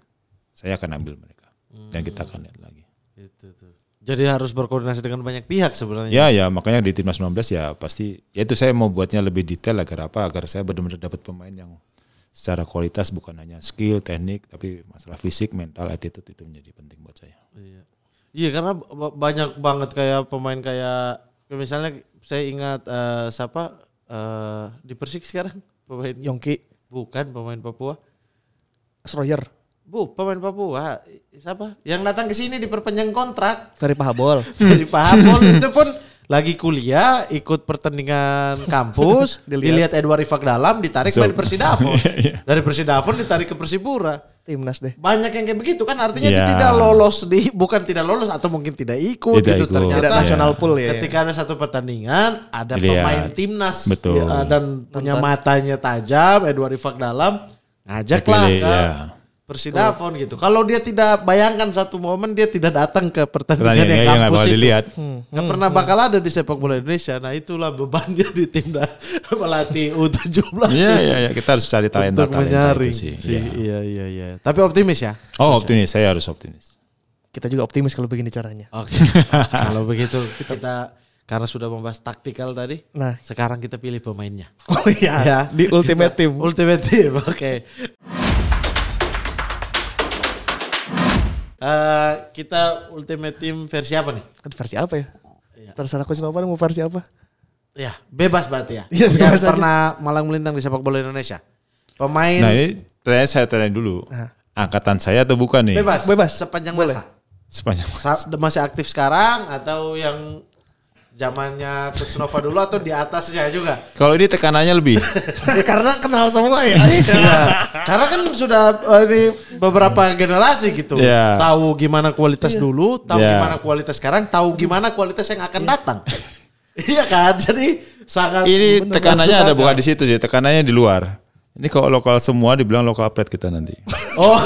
saya akan ambil mereka hmm. dan kita akan lihat lagi. Itu tuh. Jadi harus berkoordinasi dengan banyak pihak sebenarnya. Ya ya makanya di timnas 19 ya pasti ya itu saya mau buatnya lebih detail agar apa agar saya benar-benar dapat pemain yang secara kualitas bukan hanya skill, teknik, tapi masalah fisik, mental, attitude itu menjadi penting buat saya. Iya, iya karena banyak banget kayak pemain kayak misalnya saya ingat uh, siapa uh, di Persik sekarang pemain Yongki bukan pemain Papua Sroyer Bu, pemain Papua siapa? Yang datang ke sini diperpanjang kontrak. Ferry Pahabol. Ferry Pahabol itu pun lagi kuliah ikut pertandingan kampus dilihat, dilihat Edward Rifak dalam ditarik so. main yeah. Iya. dari Persidafon ditarik ke Persibura timnas deh banyak yang kayak begitu kan artinya yeah. dia tidak lolos di bukan tidak lolos atau mungkin tidak ikut tidak gitu ikut. ternyata tidak nasional yeah. pool ya ketika ada satu pertandingan ada dilihat. pemain timnas Betul. Ya, dan punya matanya tajam Edward Rifak dalam ngajak kan yeah persidafon gitu. Kalau dia tidak bayangkan satu momen dia tidak datang ke pertandingan yang ya, kampus itu. Dilihat. Hmm. hmm. Gak pernah hmm. bakal ada di sepak bola Indonesia. Nah itulah bebannya di tim dan nah, pelatih U17. Iya, iya, iya, ya. kita harus cari talenta, talenta itu sih. ya. Iya, iya, iya. Tapi optimis ya? Oh optimis, saya harus optimis. Kita juga optimis kalau begini caranya. Oke, okay. kalau begitu kita karena sudah membahas taktikal tadi. Nah, sekarang kita pilih pemainnya. Oh iya, ya. di ultimate team. Ultimate team, oke. Okay. Uh, kita Ultimate Team versi apa nih? Kan versi apa ya? ya. Terserah Coach Novan mau versi apa. Ya, bebas berarti ya. ya bebas yang aja. malang melintang di sepak bola Indonesia. Pemain Nah, ini tanya saya tanya dulu. Angkatan saya atau bukan nih? Bebas. Bebas sepanjang Boleh. Sepanjang masa. Sa masih aktif sekarang atau yang zamannya Coach Nova dulu atau di atasnya juga? Kalau ini tekanannya lebih. Ya, karena kenal semua ya. ya. Karena kan sudah eh, ini beberapa generasi gitu. Ya. Tahu gimana kualitas ya. dulu, tahu ya. gimana kualitas sekarang, tahu gimana kualitas yang akan datang. iya kan? Jadi sangat Ini tekanannya ada bukan di situ sih, tekanannya di luar. Ini kalau lokal semua dibilang lokal pet kita nanti. Oh.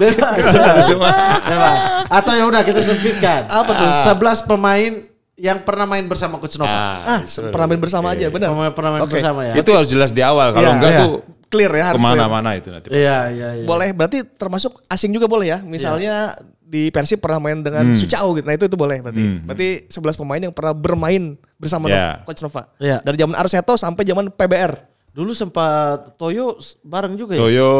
Bebas. Bebas. Bebas. Atau ya udah kita sempitkan. Apa tuh? 11 ah. pemain yang pernah main bersama Coach Nova. Ah, ah pernah main bersama yeah. aja, iya, iya. benar. Pernah, pernah main okay. bersama ya. Itu harus jelas di awal. Kalau yeah, enggak yeah. tuh clear ya harus kemana-mana itu nanti. Iya, iya, iya. Boleh, berarti termasuk asing juga boleh ya. Misalnya yeah. di Persib pernah main dengan hmm. Sucao gitu. Nah, itu itu boleh berarti. Hmm. Berarti 11 pemain yang pernah bermain bersama yeah. Coach Nova. Yeah. Dari zaman Arseto sampai zaman PBR. Dulu sempat Toyo bareng juga ya. Toyo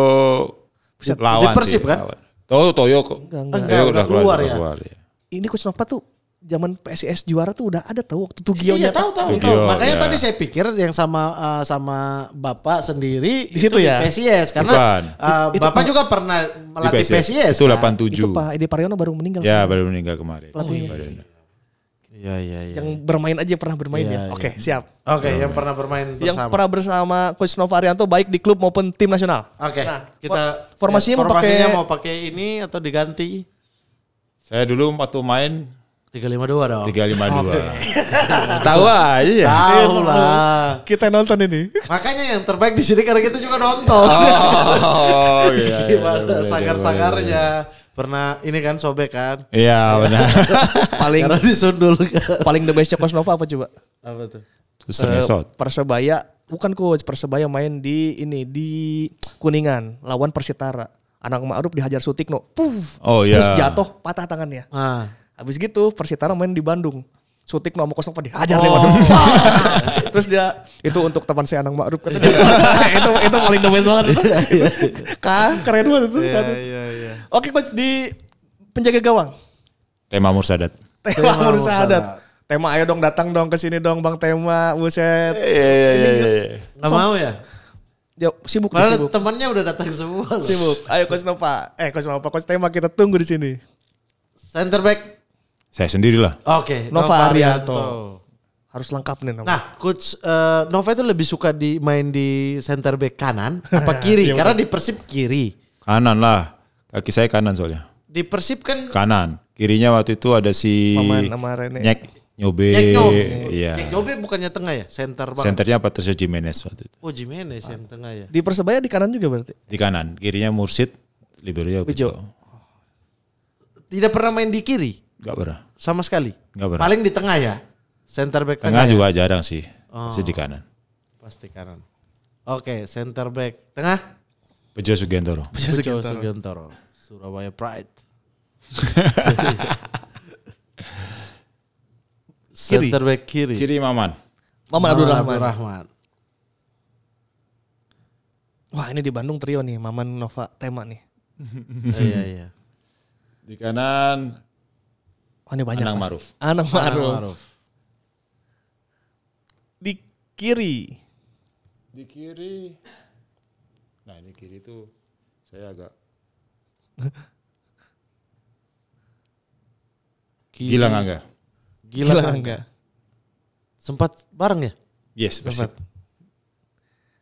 Buset, lawan di Persib kan? Lawan. Toyo Toyo kok. Ah, enggak, enggak. Toyo udah, udah keluar, keluar ya. Keluar, ya. Ini Coach Nova tuh zaman PSIS juara tuh udah ada iya, tuh waktu Tugio Iya, tahu tahu. Tugio, Makanya ya. tadi saya pikir yang sama uh, sama Bapak sendiri di situ ya. Di PSIS karena uh, itu, Bapak itu, juga pernah melatih PSIS. PSIS itu kan? 87. Itu Pak Edi Pariono baru meninggal. Ya, kan? baru meninggal kemarin. Oh, iya. Ya, iya iya. Yang bermain aja pernah bermain iya, ya. ya. Oke, okay, siap. Oke, okay, yang pernah bermain bersama. Yang pernah bersama Coach Arianto baik di klub maupun tim nasional. Oke. Okay. Nah, kita formasinya, ya, formasinya mau pakai mau pakai ini atau diganti? Saya dulu waktu main dua dong. lima dua Tahu aja ya. Tahu iya, lah. Kita nonton ini. Makanya yang terbaik di sini karena kita juga nonton. Oh, iya, iya, iya, Gimana iya, sangar-sangarnya. Pernah ini kan sobek kan? Iya benar. paling karena disundul. Kan. paling the best Nova apa coba? Apa tuh? Uh, persebaya bukan coach persebaya main di ini di kuningan lawan persitara anak Ma'ruf dihajar Sutikno, puff, oh, iya. terus jatuh patah tangannya. Ah Habis gitu Persitara main di Bandung. Sutik nomor kosong pada dihajar oh. Terus dia itu untuk teman saya Anang Ma'ruf kata dia. itu itu paling the best banget. Iya, iya. Kah, keren banget itu. Yeah, satu. Yeah, iya. Oke coach di penjaga gawang. Tema Mursadat. Tema, Mursadat. Tema ayo dong datang dong ke sini dong Bang Tema. Buset. Iya iya iya. mau ya? Ya sibuk Malah sibuk. temannya udah datang semua. Sibuk. Ayo Coach Nova. Eh Coach Nova, Coach Tema kita tunggu di sini. Center back saya sendirilah. Oke. Okay, Nova, Nova Arianto. Harus lengkap nih namanya. Nah, coach uh, eh, Nova itu lebih suka di main di center back kanan apa kiri? Iya, Karena di Persib kiri. Kanan lah. Kaki saya kanan soalnya. Di Persib kan kanan. Kirinya waktu itu ada si Maman sama Nyobe. Nyek Nyobe, Ya. Nyek Nyobe bukannya tengah ya, center banget. Centernya Patricio Jimenez waktu itu. Oh Jimenez ah. yang tengah ya. Di Persebaya di kanan juga berarti? Di kanan, kirinya Mursid, Liberia. Bejo. Tidak pernah main di kiri? Gak pernah. Sama sekali. Gak pernah. Paling di tengah ya. Center back tengah, tengah ya? juga ya? jarang sih. Oh. di kanan. Pasti kanan. Oke, center back tengah. pejo sugiantoro pejo sugiantoro Surabaya Pride. center back kiri. Kiri Maman. Maman Abdul Rahman. Wah ini di Bandung trio nih, Maman Nova Tema nih. iya iya. Di kanan Oh, ini banyak? Anang Maruf. Anang Maruf. Anang Maruf. Di kiri. Di kiri. Nah ini kiri tuh saya agak. kiri. Gilang Angga. Gilang, Gilang Angga. Sempat bareng ya? Yes, sempat.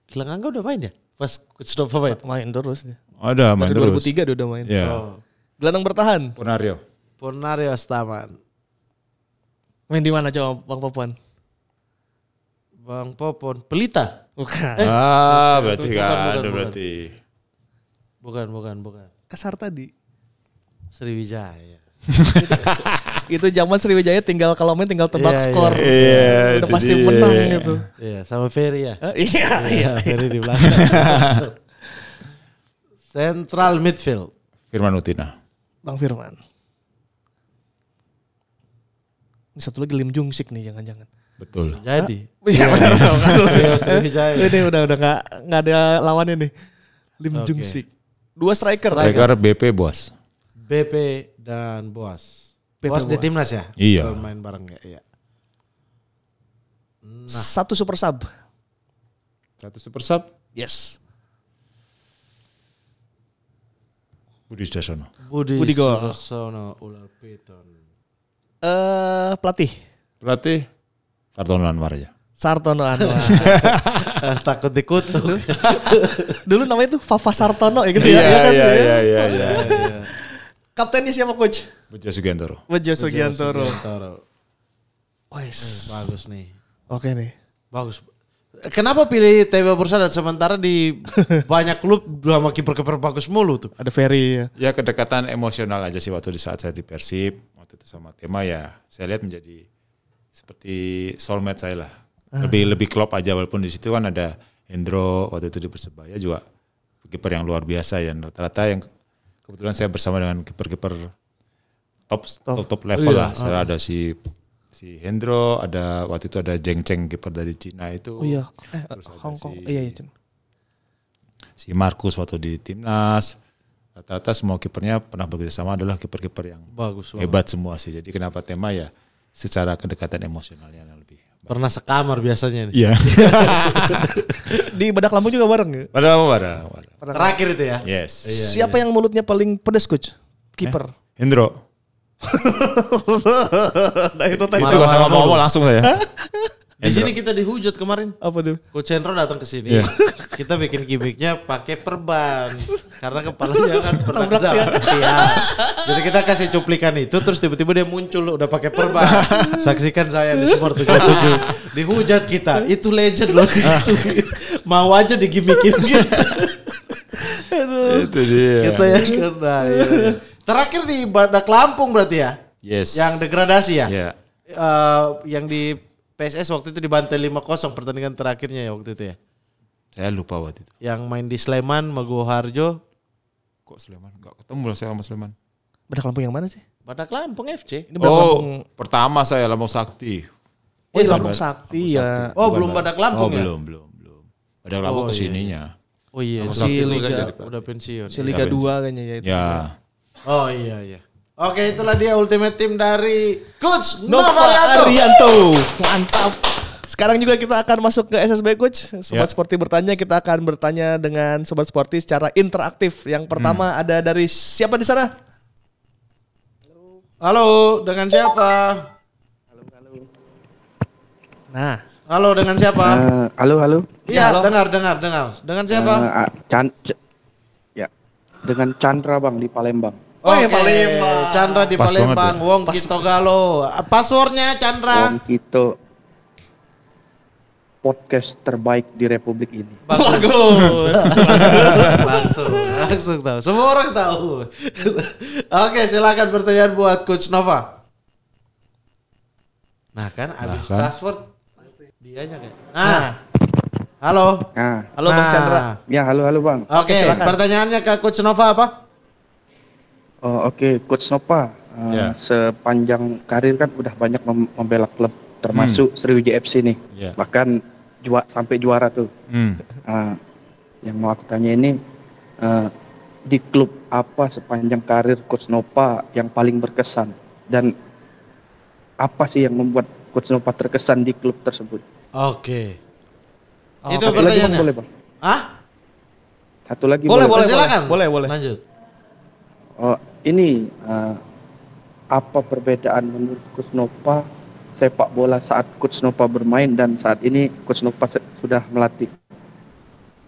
Gila Gilang Angga udah main ya? Pas sudah ya? main? terus. Dia. Ada main Dari terus. 2003 dia udah main. Yeah. Oh. Gelandang bertahan. Ponario. Purnario Staman. Main di mana coba Bang Popon? Bang Popon Pelita. Bukan. Eh, ah, berarti bukan, kan bukan, bukan, berarti. Bukan, bukan, bukan. Kasar tadi. Sriwijaya. itu zaman Sriwijaya tinggal kalau main tinggal tebak yeah, iya. skor. Iya, yeah, yeah, udah pasti menang yeah. gitu. Iya, yeah, sama Ferry ya. Eh, iya, iya, iya, iya. Ferry di belakang. Central midfield. Firman Utina. Bang Firman. Ini satu lagi Lim Jung Sik nih jangan-jangan. Betul. Jadi. ya. benar. Iya. Iya, Ini udah udah nggak nggak ada lawannya nih. Lim okay. Jung Sik. Dua striker. Striker BP Boas. BP dan Boas. BP Boas, di timnas ya? Iya. Betul main bareng ya. Iya. Nah. Satu super sub. Satu super sub? Yes. Budi Dasono. Budi, Budi Dasono Ular Piton uh, pelatih. Pelatih Sartono Anwar ya Sartono Anwar. uh, takut dikutuk. Dulu namanya tuh Fafa Sartono ya gitu ya. Iya iya kan? iya, iya. Iya, iya iya. Kaptennya siapa coach? Bejo Sugiantoro. Bejo Sugiantoro. Sugiantoro. Wes. Bagus nih. Oke nih. Bagus. Kenapa pilih bursa dan sementara di banyak klub dua maki kiper bagus mulu tuh? Ada Ferry ya. Ya kedekatan emosional aja sih waktu di saat saya di Persib waktu itu sama tema ya saya lihat menjadi seperti soulmate saya lah. Ah. Lebih uh. lebih klop aja walaupun di situ kan ada Hendro waktu itu di Persebaya juga kiper yang luar biasa ya rata-rata yang kebetulan saya bersama dengan kiper-kiper top, top top top level iya. lah. Saya ah. ada si si Hendro, ada waktu itu ada Jeng Cheng kiper dari Cina itu. Oh iya, eh, Hong Kong. Si, iya, iya. Si Markus waktu di timnas. Rata-rata semua kipernya pernah bekerja sama adalah kiper-kiper yang bagus banget. hebat semua sih. Jadi kenapa tema ya secara kedekatan emosionalnya yang lebih. Bagus. Pernah sekamar biasanya nih. Iya. di bedak lampu juga bareng ya? Bedak lampu bareng. bareng. Terakhir itu ya? Yes. Iya, Siapa iya, iya. yang mulutnya paling pedes coach? Kiper. Eh? Hendro. nah itu tadi. Itu gak usah ngomong-ngomong langsung saya. Di sini kita dihujat kemarin. Apa dia? Coach Hendro datang ke sini. Yeah. Kita bikin gimmicknya pakai perban karena kepalanya kan pernah tiang. tiang. Iya. Jadi kita kasih cuplikan itu terus tiba-tiba dia muncul udah pakai perban. Saksikan saya di Sport 77. Dihujat kita. Itu legend loh itu. Mau aja digimikin gitu. Aduh. Itu dia. Kita yang kena. Ya. Terakhir di Badak Lampung berarti ya? Yes. Yang degradasi ya? Yeah. Iya. Uh, yang di PSS waktu itu dibantai lima kosong pertandingan terakhirnya ya waktu itu ya? Saya lupa waktu itu. Yang main di Sleman, Harjo. Kok Sleman? Gak ketemu lah saya sama Sleman. Badak Lampung yang mana sih? Badak Lampung FC. Ini Badak oh, Lampung... pertama saya Lampung Sakti. Oh, eh, Lampung Sakti ya. Sakti. Oh, belum Badak Lampung oh, ya? belum, belum, belum. Badak Lampung oh, kesininya. Iya. Oh iya, si kan Liga udah pensiun. Si Liga 2 kayaknya ya itu. Ya. Oh iya iya. Oke itulah dia ultimate team dari Coach Nova, Nova Arianto. Mantap. Sekarang juga kita akan masuk ke SSB Coach. Sobat yeah. Sporty bertanya, kita akan bertanya dengan Sobat Sporty secara interaktif. Yang pertama hmm. ada dari siapa di sana? Halo. halo, dengan siapa? Halo, halo. Nah, halo dengan siapa? Uh, halo, halo. Iya, dengar, dengar, dengar. Dengan siapa? Uh, Chan, ya, dengan Chandra Bang di Palembang. Oh, iya, okay. Palembang. Chandra di Pas Palembang. Ya. Wong Pas Kito gitu Galo. Passwordnya Chandra. Wong Kito podcast terbaik di Republik ini. Bagus. langsung, langsung tahu. Semua orang tahu. Oke, silakan pertanyaan buat Coach Nova. Nah kan, abis nah, kan. password aja kan. Nah. Halo. Nah. Halo Bang ah. Chandra. Ya, halo halo Bang. Oke, okay, pertanyaannya ke Coach Nova apa? Oh, Oke, okay. Coach Nopa uh, eh, yeah. sepanjang karir kan udah banyak mem membela klub termasuk hmm. Sriwijaya FC nih, yeah. bahkan jua sampai juara tuh. Hmm. Uh, yang mau aku tanya ini uh, di klub apa sepanjang karir Coach Nopa yang paling berkesan dan apa sih yang membuat Coach Nopa terkesan di klub tersebut? Oke. Okay. Oh, Itu pertanyaannya. Boleh, Bang. Satu lagi boleh. Boleh, boleh silakan. Boleh, boleh. Lanjut. Oh, ini uh, apa perbedaan menurut Kusnopa sepak bola saat Kusnopa bermain dan saat ini Kusnopa sudah melatih?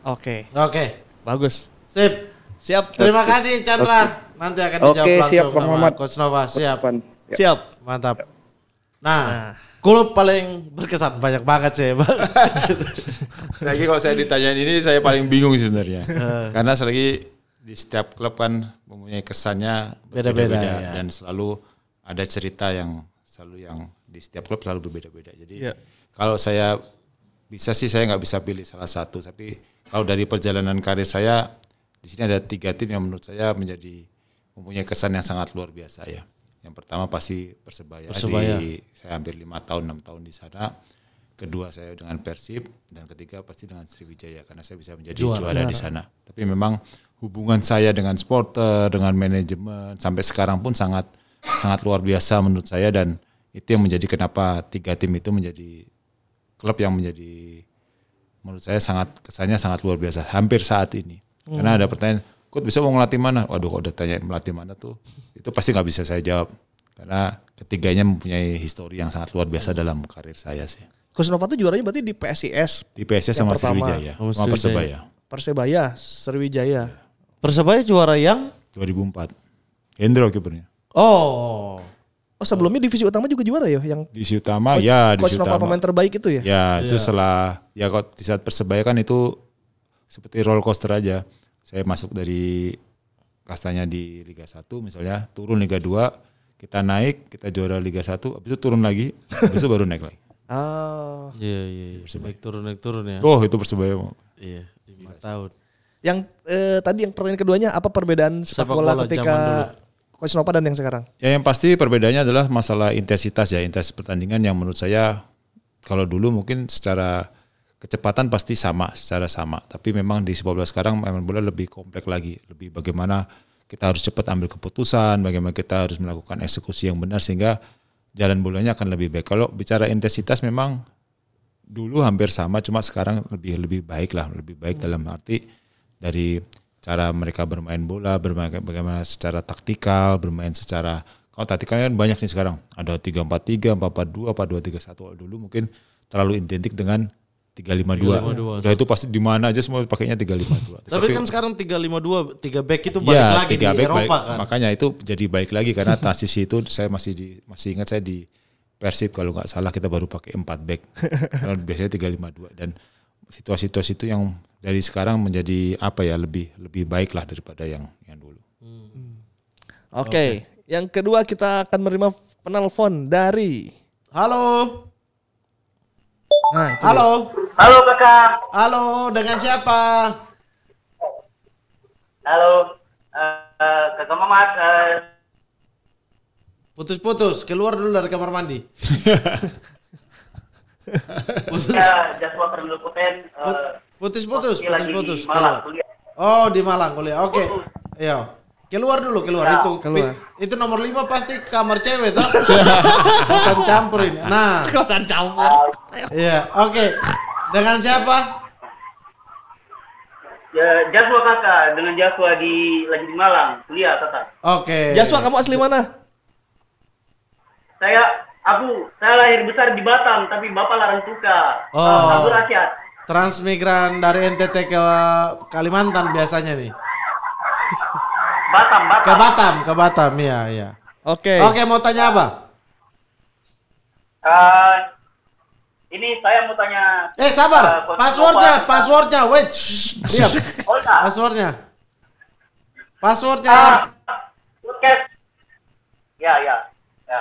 Oke. Okay. Oke. Okay. Bagus. Sip. Siap. Terima okay. kasih Chandra. Okay. Nanti akan dijawab okay, langsung siap, sama Muhammad. Coach Nova. Siap. Siap. siap. Mantap. Ya. Nah, nah, klub paling berkesan banyak banget sih. lagi kalau saya ditanya ini saya paling bingung sebenarnya. Eh. Karena selagi di setiap klub kan mempunyai kesannya beda-beda ya. dan selalu ada cerita yang selalu yang di setiap klub selalu berbeda-beda. Jadi ya. kalau saya bisa sih saya nggak bisa pilih salah satu, tapi kalau dari perjalanan karir saya di sini ada tiga tim yang menurut saya menjadi mempunyai kesan yang sangat luar biasa ya. Yang pertama pasti persebaya. persebaya. Di, saya hampir lima tahun enam tahun di sana kedua saya dengan Persib dan ketiga pasti dengan Sriwijaya karena saya bisa menjadi juara, juara di sana. Tapi memang hubungan saya dengan supporter, dengan manajemen sampai sekarang pun sangat sangat luar biasa menurut saya dan itu yang menjadi kenapa tiga tim itu menjadi klub yang menjadi menurut saya sangat kesannya sangat luar biasa hampir saat ini. Hmm. Karena ada pertanyaan, kok bisa mau ngelatih mana?" Waduh, kalau udah tanya melatih mana tuh, itu pasti nggak bisa saya jawab. Karena ketiganya mempunyai histori yang sangat luar biasa dalam karir saya sih. Kusnova tuh juaranya berarti di PSIS. Di PSIS sama pertama. Oh, Sriwijaya. Oh, sama Persebaya. Persebaya, Sriwijaya. Iya. Persebaya juara yang 2004. Hendro kipernya. Oh. Oh sebelumnya divisi utama juga juara ya yang divisi utama ya divisi utama pemain terbaik itu ya. Ya, ya. itu iya. setelah ya kok di saat persebaya kan itu seperti roller coaster aja. Saya masuk dari kastanya di Liga 1 misalnya, turun Liga 2, kita naik, kita juara Liga 1, habis itu turun lagi, habis itu baru naik lagi. Oh. Iya iya. iya. Naik turun naik turun ya. Oh itu persebaya mau. Iya. Lima tahun. Yang eh, tadi yang pertanyaan keduanya apa perbedaan sepak, bola, ketika Coach Nova dan yang sekarang? Ya yang pasti perbedaannya adalah masalah intensitas ya intensitas pertandingan yang menurut saya kalau dulu mungkin secara kecepatan pasti sama secara sama tapi memang di sepak bola sekarang memang bola lebih kompleks lagi lebih bagaimana kita harus cepat ambil keputusan bagaimana kita harus melakukan eksekusi yang benar sehingga jalan bolanya akan lebih baik. Kalau bicara intensitas memang dulu hampir sama, cuma sekarang lebih lebih baik lah, lebih baik dalam arti dari cara mereka bermain bola, bermain bagaimana secara taktikal, bermain secara kalau taktikal kan banyak nih sekarang. Ada tiga empat tiga, empat empat dua, empat dua tiga satu. Dulu mungkin terlalu identik dengan 352. 352. Nah, itu pasti di mana aja semua pakainya tiga lima dua. Tapi kan sekarang tiga lima dua tiga back itu iya, balik ya, lagi di back, Eropa balik, kan. Makanya itu jadi baik lagi karena transisi itu saya masih di masih ingat saya di Persib kalau nggak salah kita baru pakai empat back. karena biasanya tiga lima dua dan situasi-situasi itu yang dari sekarang menjadi apa ya lebih lebih baik lah daripada yang yang dulu. Hmm. Oke, okay. okay. yang kedua kita akan menerima penelpon dari Halo. Nah, itu Halo. Dia. Halo kakak. Halo, dengan siapa? Halo, uh, kakak Mamat. Uh... Putus-putus, keluar dulu dari kamar mandi. putus. Ya, putus Putus-putus, putus-putus. Malang, kuliah. Oh, di Malang kuliah. Oke. Okay. Iya. Keluar dulu, keluar ya. itu. Keluar. Itu nomor lima pasti kamar cewek toh. Iya. Kosan campur ini. Nah. Kosan campur. Iya, oke. Okay. Dengan siapa? Ya, Jaswa kakak, dengan Jaswa di lagi di Malang, kuliah kakak. Oke. Okay. Jaswa kamu asli mana? Saya aku saya lahir besar di Batam, tapi bapak larang tukar Oh. Aku rakyat. Transmigran dari NTT ke Kalimantan biasanya nih. Batam, Batam. Ke Batam, ke Batam, iya, iya. Oke. Okay. Oke, okay, mau tanya apa? Uh, ini saya mau tanya. Eh, sabar. Uh, passwordnya, passwordnya, wait. Diam. Oh, eh, Passwordnya. Passwordnya. Uh, podcast. Ya, ya, ya.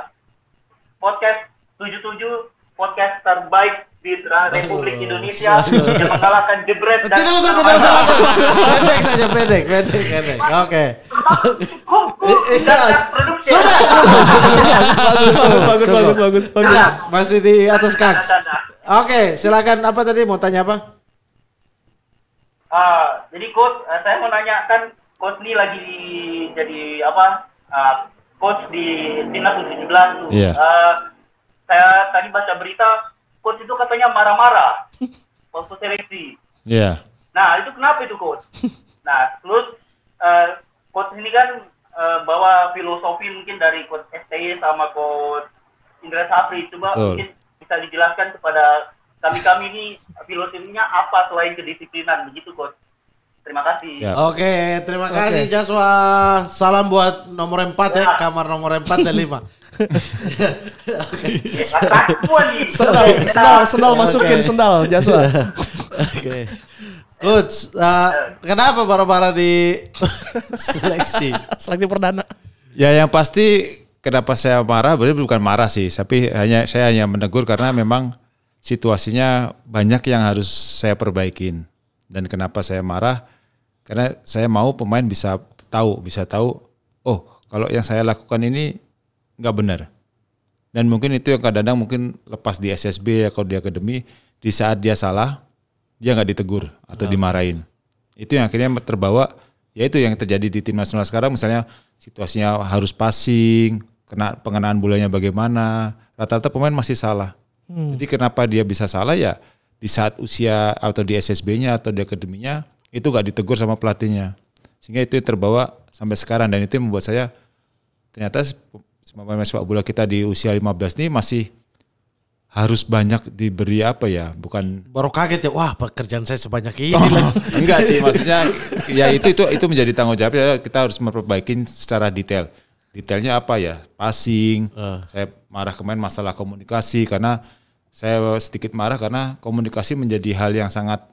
Podcast 77 podcast terbaik Republik Indonesia yang mengalahkan jebret dan tidak usah tidak usah pendek saja pendek pendek pendek oke iya. sudah bagus bagus bagus bagus masih di atas kak oke silakan apa tadi mau tanya apa ah, jadi coach, eh, saya mau nanya kan coach ini lagi jadi apa ah, coach di timnas u 17 tuh. Iya. Ah, saya tadi baca berita coach itu katanya marah-marah waktu seleksi. Iya. Yeah. Nah itu kenapa itu coach? Nah terus uh, coach ini kan uh, bawa filosofi mungkin dari coach STI sama coach Indra Sapri. Coba Betul. mungkin bisa dijelaskan kepada kami kami ini filosofinya apa selain kedisiplinan begitu coach? Terima kasih. Ya. Oke, terima okay. kasih Jaswa. Salam buat nomor empat ya, ya kamar nomor 4 dan 5. Iya. sendal, sendal, sendal masukin sendal Jaswa. Iya. Oke. Coach, uh, kenapa para para di seleksi? seleksi perdana. Ya yang pasti kenapa saya marah, berarti bukan marah sih, tapi hanya saya hanya menegur karena memang situasinya banyak yang harus saya perbaikin. Dan kenapa saya marah? Karena saya mau pemain bisa tahu, bisa tahu, oh kalau yang saya lakukan ini nggak benar. Dan mungkin itu yang kadang-kadang mungkin lepas di SSB atau di akademi, di saat dia salah, dia nggak ditegur atau dimarahin. Itu yang akhirnya terbawa, ya itu yang terjadi di tim nasional sekarang misalnya situasinya harus passing, kena pengenaan bulannya bagaimana, rata-rata pemain masih salah. Hmm. Jadi kenapa dia bisa salah ya di saat usia atau di SSB-nya atau di akademinya itu nggak ditegur sama pelatihnya. Sehingga itu terbawa sampai sekarang dan itu yang membuat saya ternyata semua pemain sepak bola kita di usia 15 ini masih harus banyak diberi apa ya bukan baru kaget ya wah pekerjaan saya sebanyak ini oh, lagi. enggak sih maksudnya ya itu itu itu menjadi tanggung jawab ya kita harus memperbaiki secara detail detailnya apa ya passing uh. saya marah kemarin masalah komunikasi karena saya sedikit marah karena komunikasi menjadi hal yang sangat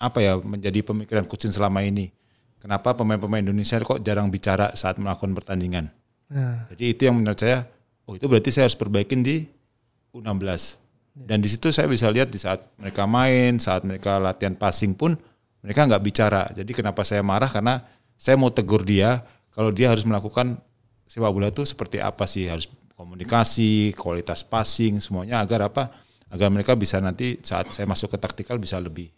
apa ya menjadi pemikiran kucing selama ini kenapa pemain-pemain Indonesia kok jarang bicara saat melakukan pertandingan Nah. Jadi itu yang menurut saya, oh itu berarti saya harus perbaikin di U16. Dan di situ saya bisa lihat di saat mereka main, saat mereka latihan passing pun mereka nggak bicara. Jadi kenapa saya marah karena saya mau tegur dia kalau dia harus melakukan sepak bola itu seperti apa sih harus komunikasi, kualitas passing semuanya agar apa? Agar mereka bisa nanti saat saya masuk ke taktikal bisa lebih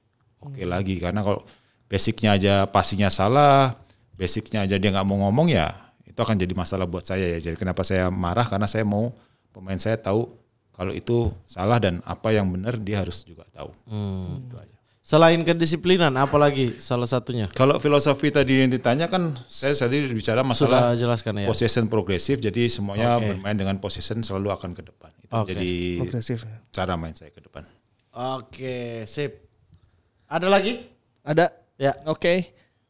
oke okay lagi karena kalau basicnya aja passingnya salah, basicnya aja dia nggak mau ngomong ya itu akan jadi masalah buat saya ya. Jadi kenapa saya marah karena saya mau pemain saya tahu kalau itu salah dan apa yang benar dia harus juga tahu. Hmm. Itu aja. Selain kedisiplinan, apalagi salah satunya? Kalau filosofi tadi yang ditanya kan, saya tadi bicara masalah Sudah jelaskan, ya? possession progresif, jadi semuanya okay. bermain dengan possession selalu akan ke depan. Itu okay. jadi progresif. Ya. cara main saya ke depan. Oke, okay, sip. Ada lagi? Ada. Ya. Oke. Okay.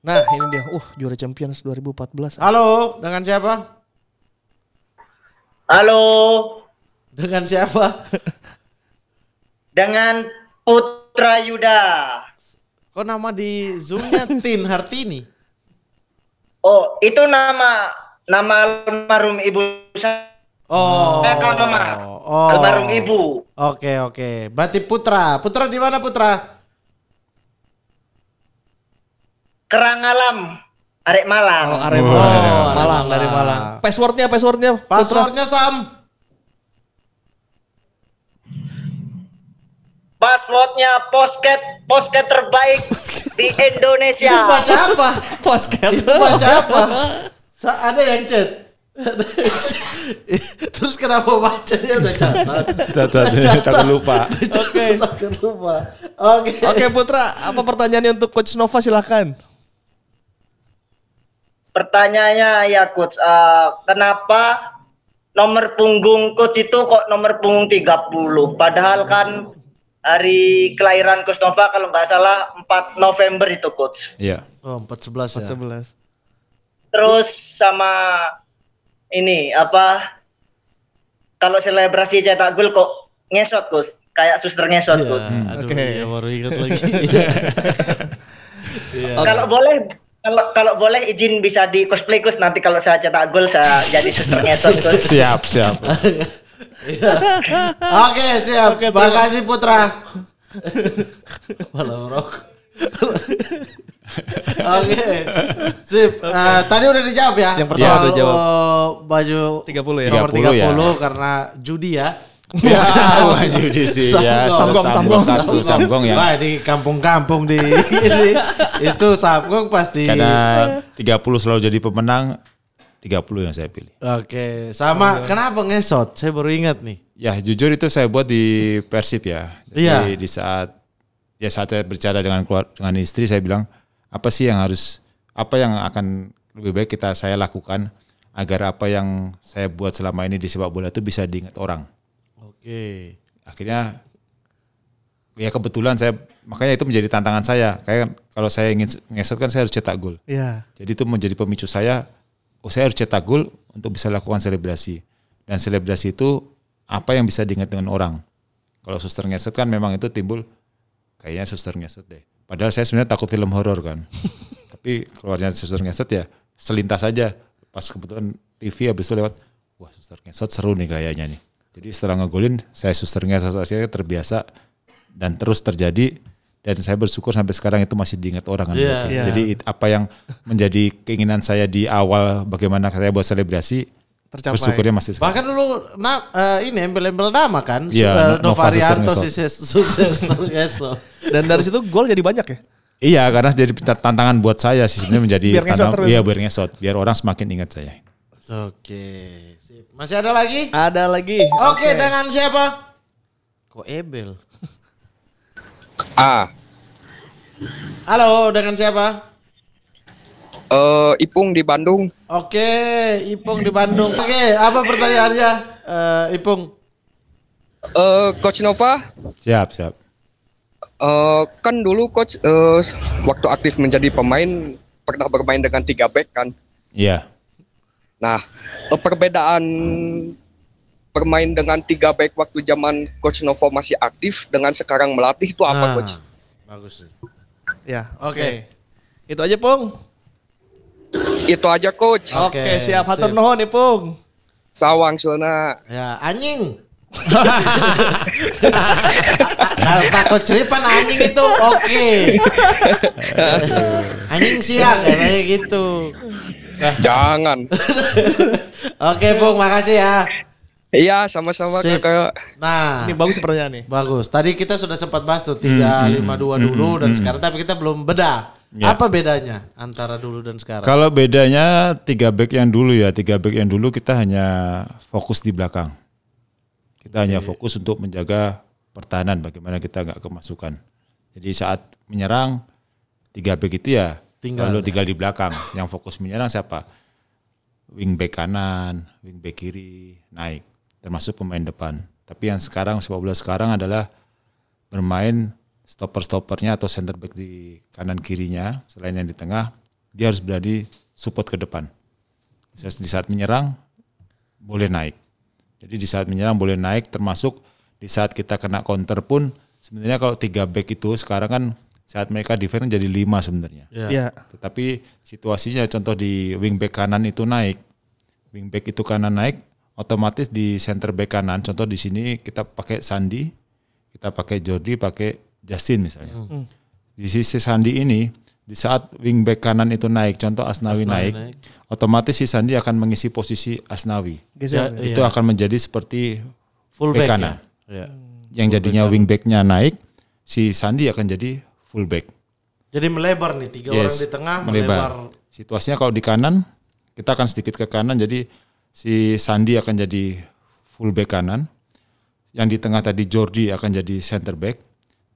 Nah ini dia, uh juara Champions 2014. Halo, dengan siapa? Halo. Dengan siapa? dengan Putra Yuda. Kok nama di Zoomnya Tin Hartini? Oh, itu nama nama almarhum ibu saya. Oh. Eh, kalau mama. Oh. Almarhum ibu. Oke, okay, oke. Okay. Berarti Putra. Putra di mana Putra? kerang alam Arek Malang. Oh, Arek Malang. Oh, Malang. Malang dari Malang. Passwordnya, passwordnya. Passwordnya Sam. Passwordnya posket, posket terbaik di Indonesia. Itu baca apa? Posket. Itu baca apa? Ada yang chat. Terus kenapa baca dia udah catat? Catat, catat lupa. Oke. Okay. Lupa. Oke. Okay. Oke okay, Putra, apa pertanyaannya untuk Coach Nova silakan pertanyaannya ya coach uh, kenapa nomor punggung coach itu kok nomor punggung 30 padahal kan hari kelahiran coach Nova kalau nggak salah 4 November itu coach iya oh 411 ya 411 terus sama ini apa kalau selebrasi cetak gol kok ngesot coach kayak suster ngesot yeah, coach oke okay. ya baru ingat lagi yeah. yeah. kalau boleh kalau kalau boleh izin bisa di cosplay Gus nanti kalau saya cetak gol saya jadi suster ngetot Gus. siap, ya. Oke, okay, siap. Oke, Makasih Putra. Malam rok. Oke. Sip. Okay. Uh, eh, tadi udah dijawab ya. Yang pertama ya, udah jawab. baju 30 ya. Nomor 30, 30 ya. karena judi ya. Ya, maju di ya. Samgong, samgong, samgong, samgong ya. Wah, di kampung-kampung di, itu samgong pasti. Karena 30 selalu jadi pemenang. 30 yang saya pilih. Oke, sama oh, kenapa ngesot? Saya baru ingat nih. Ya, jujur itu saya buat di Persib ya. Jadi iya. di saat ya saat saya bercanda dengan keluar dengan istri saya bilang, apa sih yang harus apa yang akan lebih baik kita saya lakukan agar apa yang saya buat selama ini di sepak bola itu bisa diingat orang. Oke. Akhirnya ya kebetulan saya makanya itu menjadi tantangan saya. Kayak kalau saya ingin ngeset kan saya harus cetak gol. Iya. Jadi itu menjadi pemicu saya oh saya harus cetak gol untuk bisa lakukan selebrasi. Dan selebrasi itu apa yang bisa diingat dengan orang. Kalau suster ngeset kan memang itu timbul kayaknya suster ngeset deh. Padahal saya sebenarnya takut film horor kan. Tapi keluarnya suster ngeset ya selintas aja. Pas kebetulan TV habis itu lewat, wah suster ngeset seru nih kayaknya nih jadi setelah ngegolin, saya susternya saya terbiasa dan terus terjadi dan saya bersyukur sampai sekarang itu masih diingat orang kan. Yeah, iya, yeah. Jadi apa yang menjadi keinginan saya di awal bagaimana saya buat selebrasi tercapai. Bersyukurnya masih sekarang. Bahkan dulu nah, uh, ini embel-embel nama kan. Iya, eh, Nova Novarianto sukses Dan dari situ gol jadi banyak ya. Iya, karena jadi tantangan buat saya sih sebenarnya menjadi biar tantang, iya biar ngesot, biar orang semakin ingat saya. Oke, okay. Masih ada lagi? Ada lagi. Oke, okay. dengan siapa? Kok Ebel? A. Halo, dengan siapa? Uh, Ipung di Bandung. Oke, okay, Ipung di Bandung. Oke, okay, apa pertanyaannya, uh, Ipung? Uh, Coach Nova. Siap, siap. Uh, kan dulu coach uh, waktu aktif menjadi pemain pernah bermain dengan tiga back kan? Iya. Yeah. Nah, perbedaan bermain dengan tiga back waktu zaman Coach Novo masih aktif dengan sekarang melatih itu apa nah, Coach? Bagus. Ya, oke. Okay. Itu aja, Pung. Itu aja Coach. Oke, okay, okay, siap. Hatur nuhun nih, Pung. Sawang Sona. Ya, anjing. Kalau Pak Coach Ripan anjing itu oke. Okay. anjing siang ya, kayak gitu. Eh, jangan. Oke, Bung, makasih ya. Iya, sama-sama kakak. Nah, ini bagus pertanyaan nih. Bagus. Tadi kita sudah sempat bahas tuh hmm, hmm, lima dua hmm, dulu hmm, dan sekarang tapi kita belum beda. Ya. Apa bedanya antara dulu dan sekarang? Kalau bedanya tiga back yang dulu ya, tiga back yang dulu kita hanya fokus di belakang. Kita Jadi, hanya fokus untuk menjaga pertahanan, bagaimana kita nggak kemasukan. Jadi saat menyerang tiga back itu ya tinggal. Selalu tinggal di belakang. Yang fokus menyerang siapa? wing back kanan, wing back kiri, naik. Termasuk pemain depan. Tapi yang sekarang sepak bola sekarang adalah bermain stopper-stoppernya atau center back di kanan kirinya selain yang di tengah dia harus berani support ke depan. Misalnya di saat menyerang boleh naik. Jadi di saat menyerang boleh naik termasuk di saat kita kena counter pun sebenarnya kalau tiga back itu sekarang kan saat mereka defend jadi lima sebenarnya. Yeah. Yeah. Tetapi situasinya contoh di wingback kanan itu naik, wingback itu kanan naik, otomatis di center back kanan. Contoh di sini kita pakai Sandi, kita pakai Jordi, pakai Justin misalnya. Mm. Di sisi Sandi ini di saat wingback kanan itu naik, contoh Asnawi, Asnawi naik, naik, otomatis si Sandi akan mengisi posisi Asnawi. ya, itu iya. akan menjadi seperti full back, kanan. Ya? ya. Yang full jadinya wingbacknya naik, si Sandi akan jadi fullback. Jadi melebar nih tiga yes, orang di tengah melebar. melebar. Situasinya kalau di kanan kita akan sedikit ke kanan jadi si Sandi akan jadi fullback kanan. Yang di tengah tadi Jordi akan jadi center back,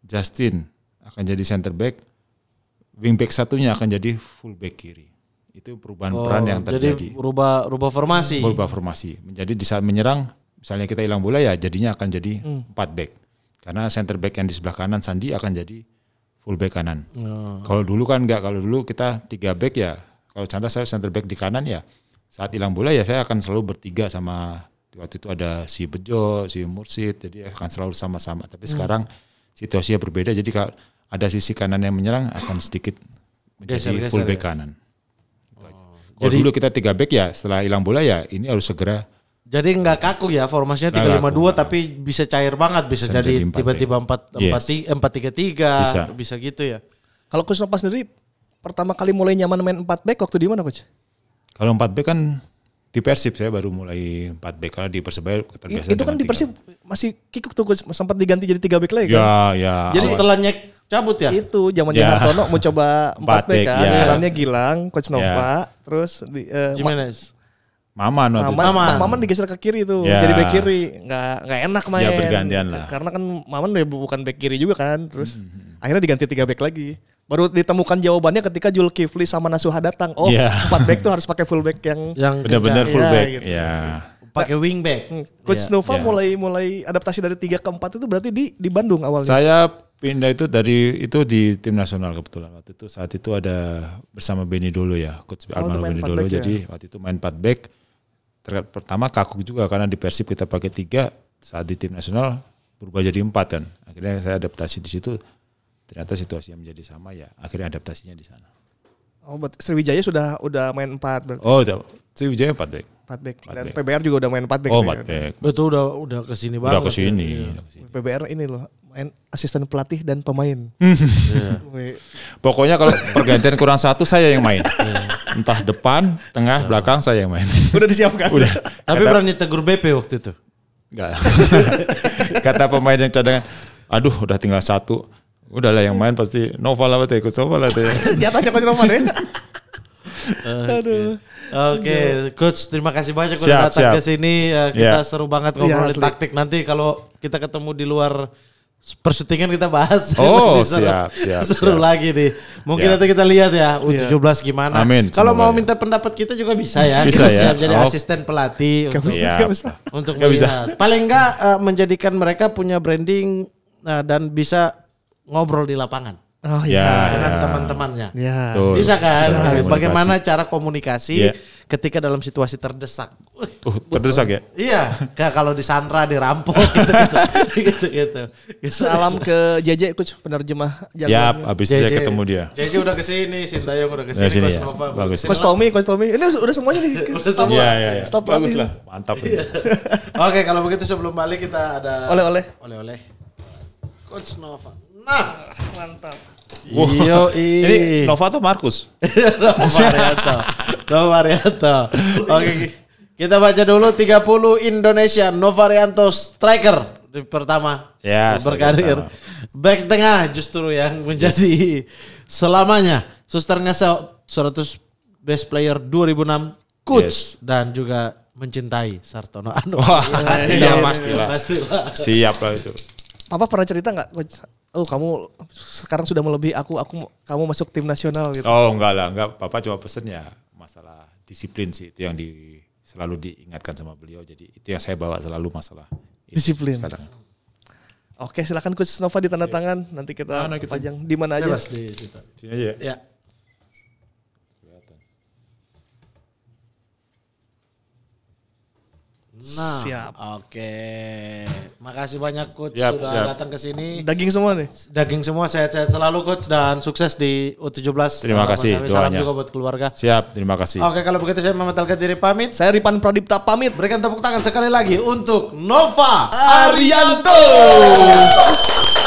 Justin akan jadi center back, wingback satunya akan jadi fullback kiri. Itu perubahan oh, peran yang terjadi. Jadi rubah rubah formasi. Berubah formasi. Menjadi di saat menyerang misalnya kita hilang bola ya jadinya akan jadi hmm. 4 back. Karena center back yang di sebelah kanan Sandi akan jadi full back kanan. Oh. Kalau dulu kan enggak, kalau dulu kita tiga back ya. Kalau contoh saya center back di kanan ya, saat hilang bola ya saya akan selalu bertiga sama waktu itu ada si Bejo, si Mursid, jadi akan selalu sama-sama. Tapi hmm. sekarang situasinya berbeda, jadi kalau ada sisi kanan yang menyerang akan sedikit menjadi full back ya? kanan. Oh. Kalau dulu kita tiga back ya, setelah hilang bola ya ini harus segera jadi nggak kaku ya formasinya tiga lima dua tapi bisa cair banget bisa, bisa jadi tiba-tiba empat empat empat tiga tiga bisa gitu ya. Kalau Coach Nova sendiri pertama kali mulai nyaman main empat back waktu di mana Coach? Kalau empat back kan di Persib saya baru mulai empat back karena di Persebaya terbiasa. itu kan di Persib masih kikuk tuh coach sempat diganti jadi tiga back lagi ya, kan ya jadi setelah cabut ya itu zaman zaman ya. Tono mau coba empat back, back kan ya. kanannya Gilang coach ya. Nova ya. terus di, uh, Jimenez Maman waktu Maman, itu. Maman. Maman digeser ke kiri tuh, ya. jadi back kiri. Nggak nggak enak ya, main. Ya bergantian lah. Karena kan Maman udah bukan back kiri juga kan, terus hmm, hmm, hmm. akhirnya diganti tiga back lagi. Baru ditemukan jawabannya ketika Jul Kifli sama Nasuha datang. Oh, yeah. empat back tuh harus pakai full back yang benar-benar full ya, back. Gitu. Ya. Pakai wing back. Hmm. Coach yeah. Nova yeah. mulai mulai adaptasi dari tiga ke empat itu berarti di di Bandung awalnya. Saya pindah itu dari itu di tim nasional kebetulan waktu itu saat itu ada bersama Beni dulu ya coach oh, Beni Benny dulu ya? jadi waktu itu main 4 back Terkait pertama kaku juga karena di Persib kita pakai tiga saat di tim nasional berubah jadi empat kan. Akhirnya saya adaptasi di situ. Ternyata situasi yang menjadi sama ya. Akhirnya adaptasinya di sana. Oh, but Sriwijaya sudah udah main empat berarti. Oh, udah. Sriwijaya empat back. Empat back. Dan back. PBR juga udah main empat back. Oh, empat kan? back. Betul udah udah kesini banget. Udah kesini. Ya. Udah iya. PBR ini loh main asisten pelatih dan pemain. Hmm. Iya. Pokoknya kalau pergantian kurang satu saya yang main. Iya entah depan, tengah, belakang saya yang main. Udah disiapkan. Udah. Tapi berani tegur BP waktu itu. Enggak. kata pemain yang cadangan, aduh udah tinggal satu. Udahlah yang main pasti Nova lah ikut Nova lah Jatahnya pasti Nova deh. Ya? Oke, okay. coach terima kasih banyak siap, udah datang ke sini. Ya, kita yeah. seru banget iya, ngobrolin yeah, taktik nanti kalau kita ketemu di luar persyutingan kita bahas. Oh seru. siap siap. Seru lagi nih. Mungkin siap. nanti kita lihat ya U17 yeah. Iya. gimana. Amin. Kalau mau ya. minta pendapat kita juga bisa ya. Bisa kita ya. Siap jadi oh. asisten pelatih gak untuk bisa, gak bisa. untuk gak Bisa. Paling enggak uh, eh, menjadikan mereka punya branding uh, dan bisa ngobrol di lapangan. Oh ya, iya, ya dengan ya. teman-temannya. Ya. Bisa kan? Bisa. Bagaimana cara komunikasi ya. ketika dalam situasi terdesak? Uh, terdesak ya? iya. Kayak kalau Sandra dirampok gitu-gitu. gitu-gitu. Salam ke JJ coach penerjemah Yap, habis saya ketemu dia. JJ udah kesini, Sintayong udah kesini, sini, Coach ya. Nova. Bagus. Coach Tommy, Coach Tommy. Ini udah semuanya nih. Stop. Iya, ya. Stop Bagus lah. Mantap. Ya. Oke, kalau begitu sebelum balik kita ada oleh-oleh. Oleh-oleh. Coach Nova. Nah, mantap. Wow. Iyo, Jadi Nova atau Markus. Novarianto. Novarianto. Oke. Okay. Kita baca dulu 30 Indonesia Novarianto striker di pertama ya, berkarir. Back tengah justru yang menjadi yes. selamanya Suster Ngesel 100 best player 2006 coach yes. dan juga mencintai Sartono Anwar. Wah, ya, pastilah. pastilah. Pastilah. Siap lah itu. Papa pernah cerita nggak coach oh kamu sekarang sudah melebihi aku, aku kamu masuk tim nasional gitu. Oh enggak lah, enggak papa cuma pesennya masalah disiplin sih itu yang di selalu diingatkan sama beliau. Jadi itu yang saya bawa selalu masalah disiplin. Sekarang. Oke, silakan Coach Nova di tanda tangan. Iya. Nanti kita, nah, nah, kita panjang di mana aja. di situ. Sini aja. Ya. ya. Nah, siap. Oke. Makasih banyak coach siap, sudah siap. datang ke sini. Daging semua nih. Daging semua saya sehat selalu coach dan sukses di U17. Terima kasih Salam juga buat keluarga. Siap, terima kasih. Oke, kalau begitu saya membatalkan diri pamit. Saya Ripan Pradipta pamit. Berikan tepuk tangan sekali lagi untuk Nova Arianto. Arianto.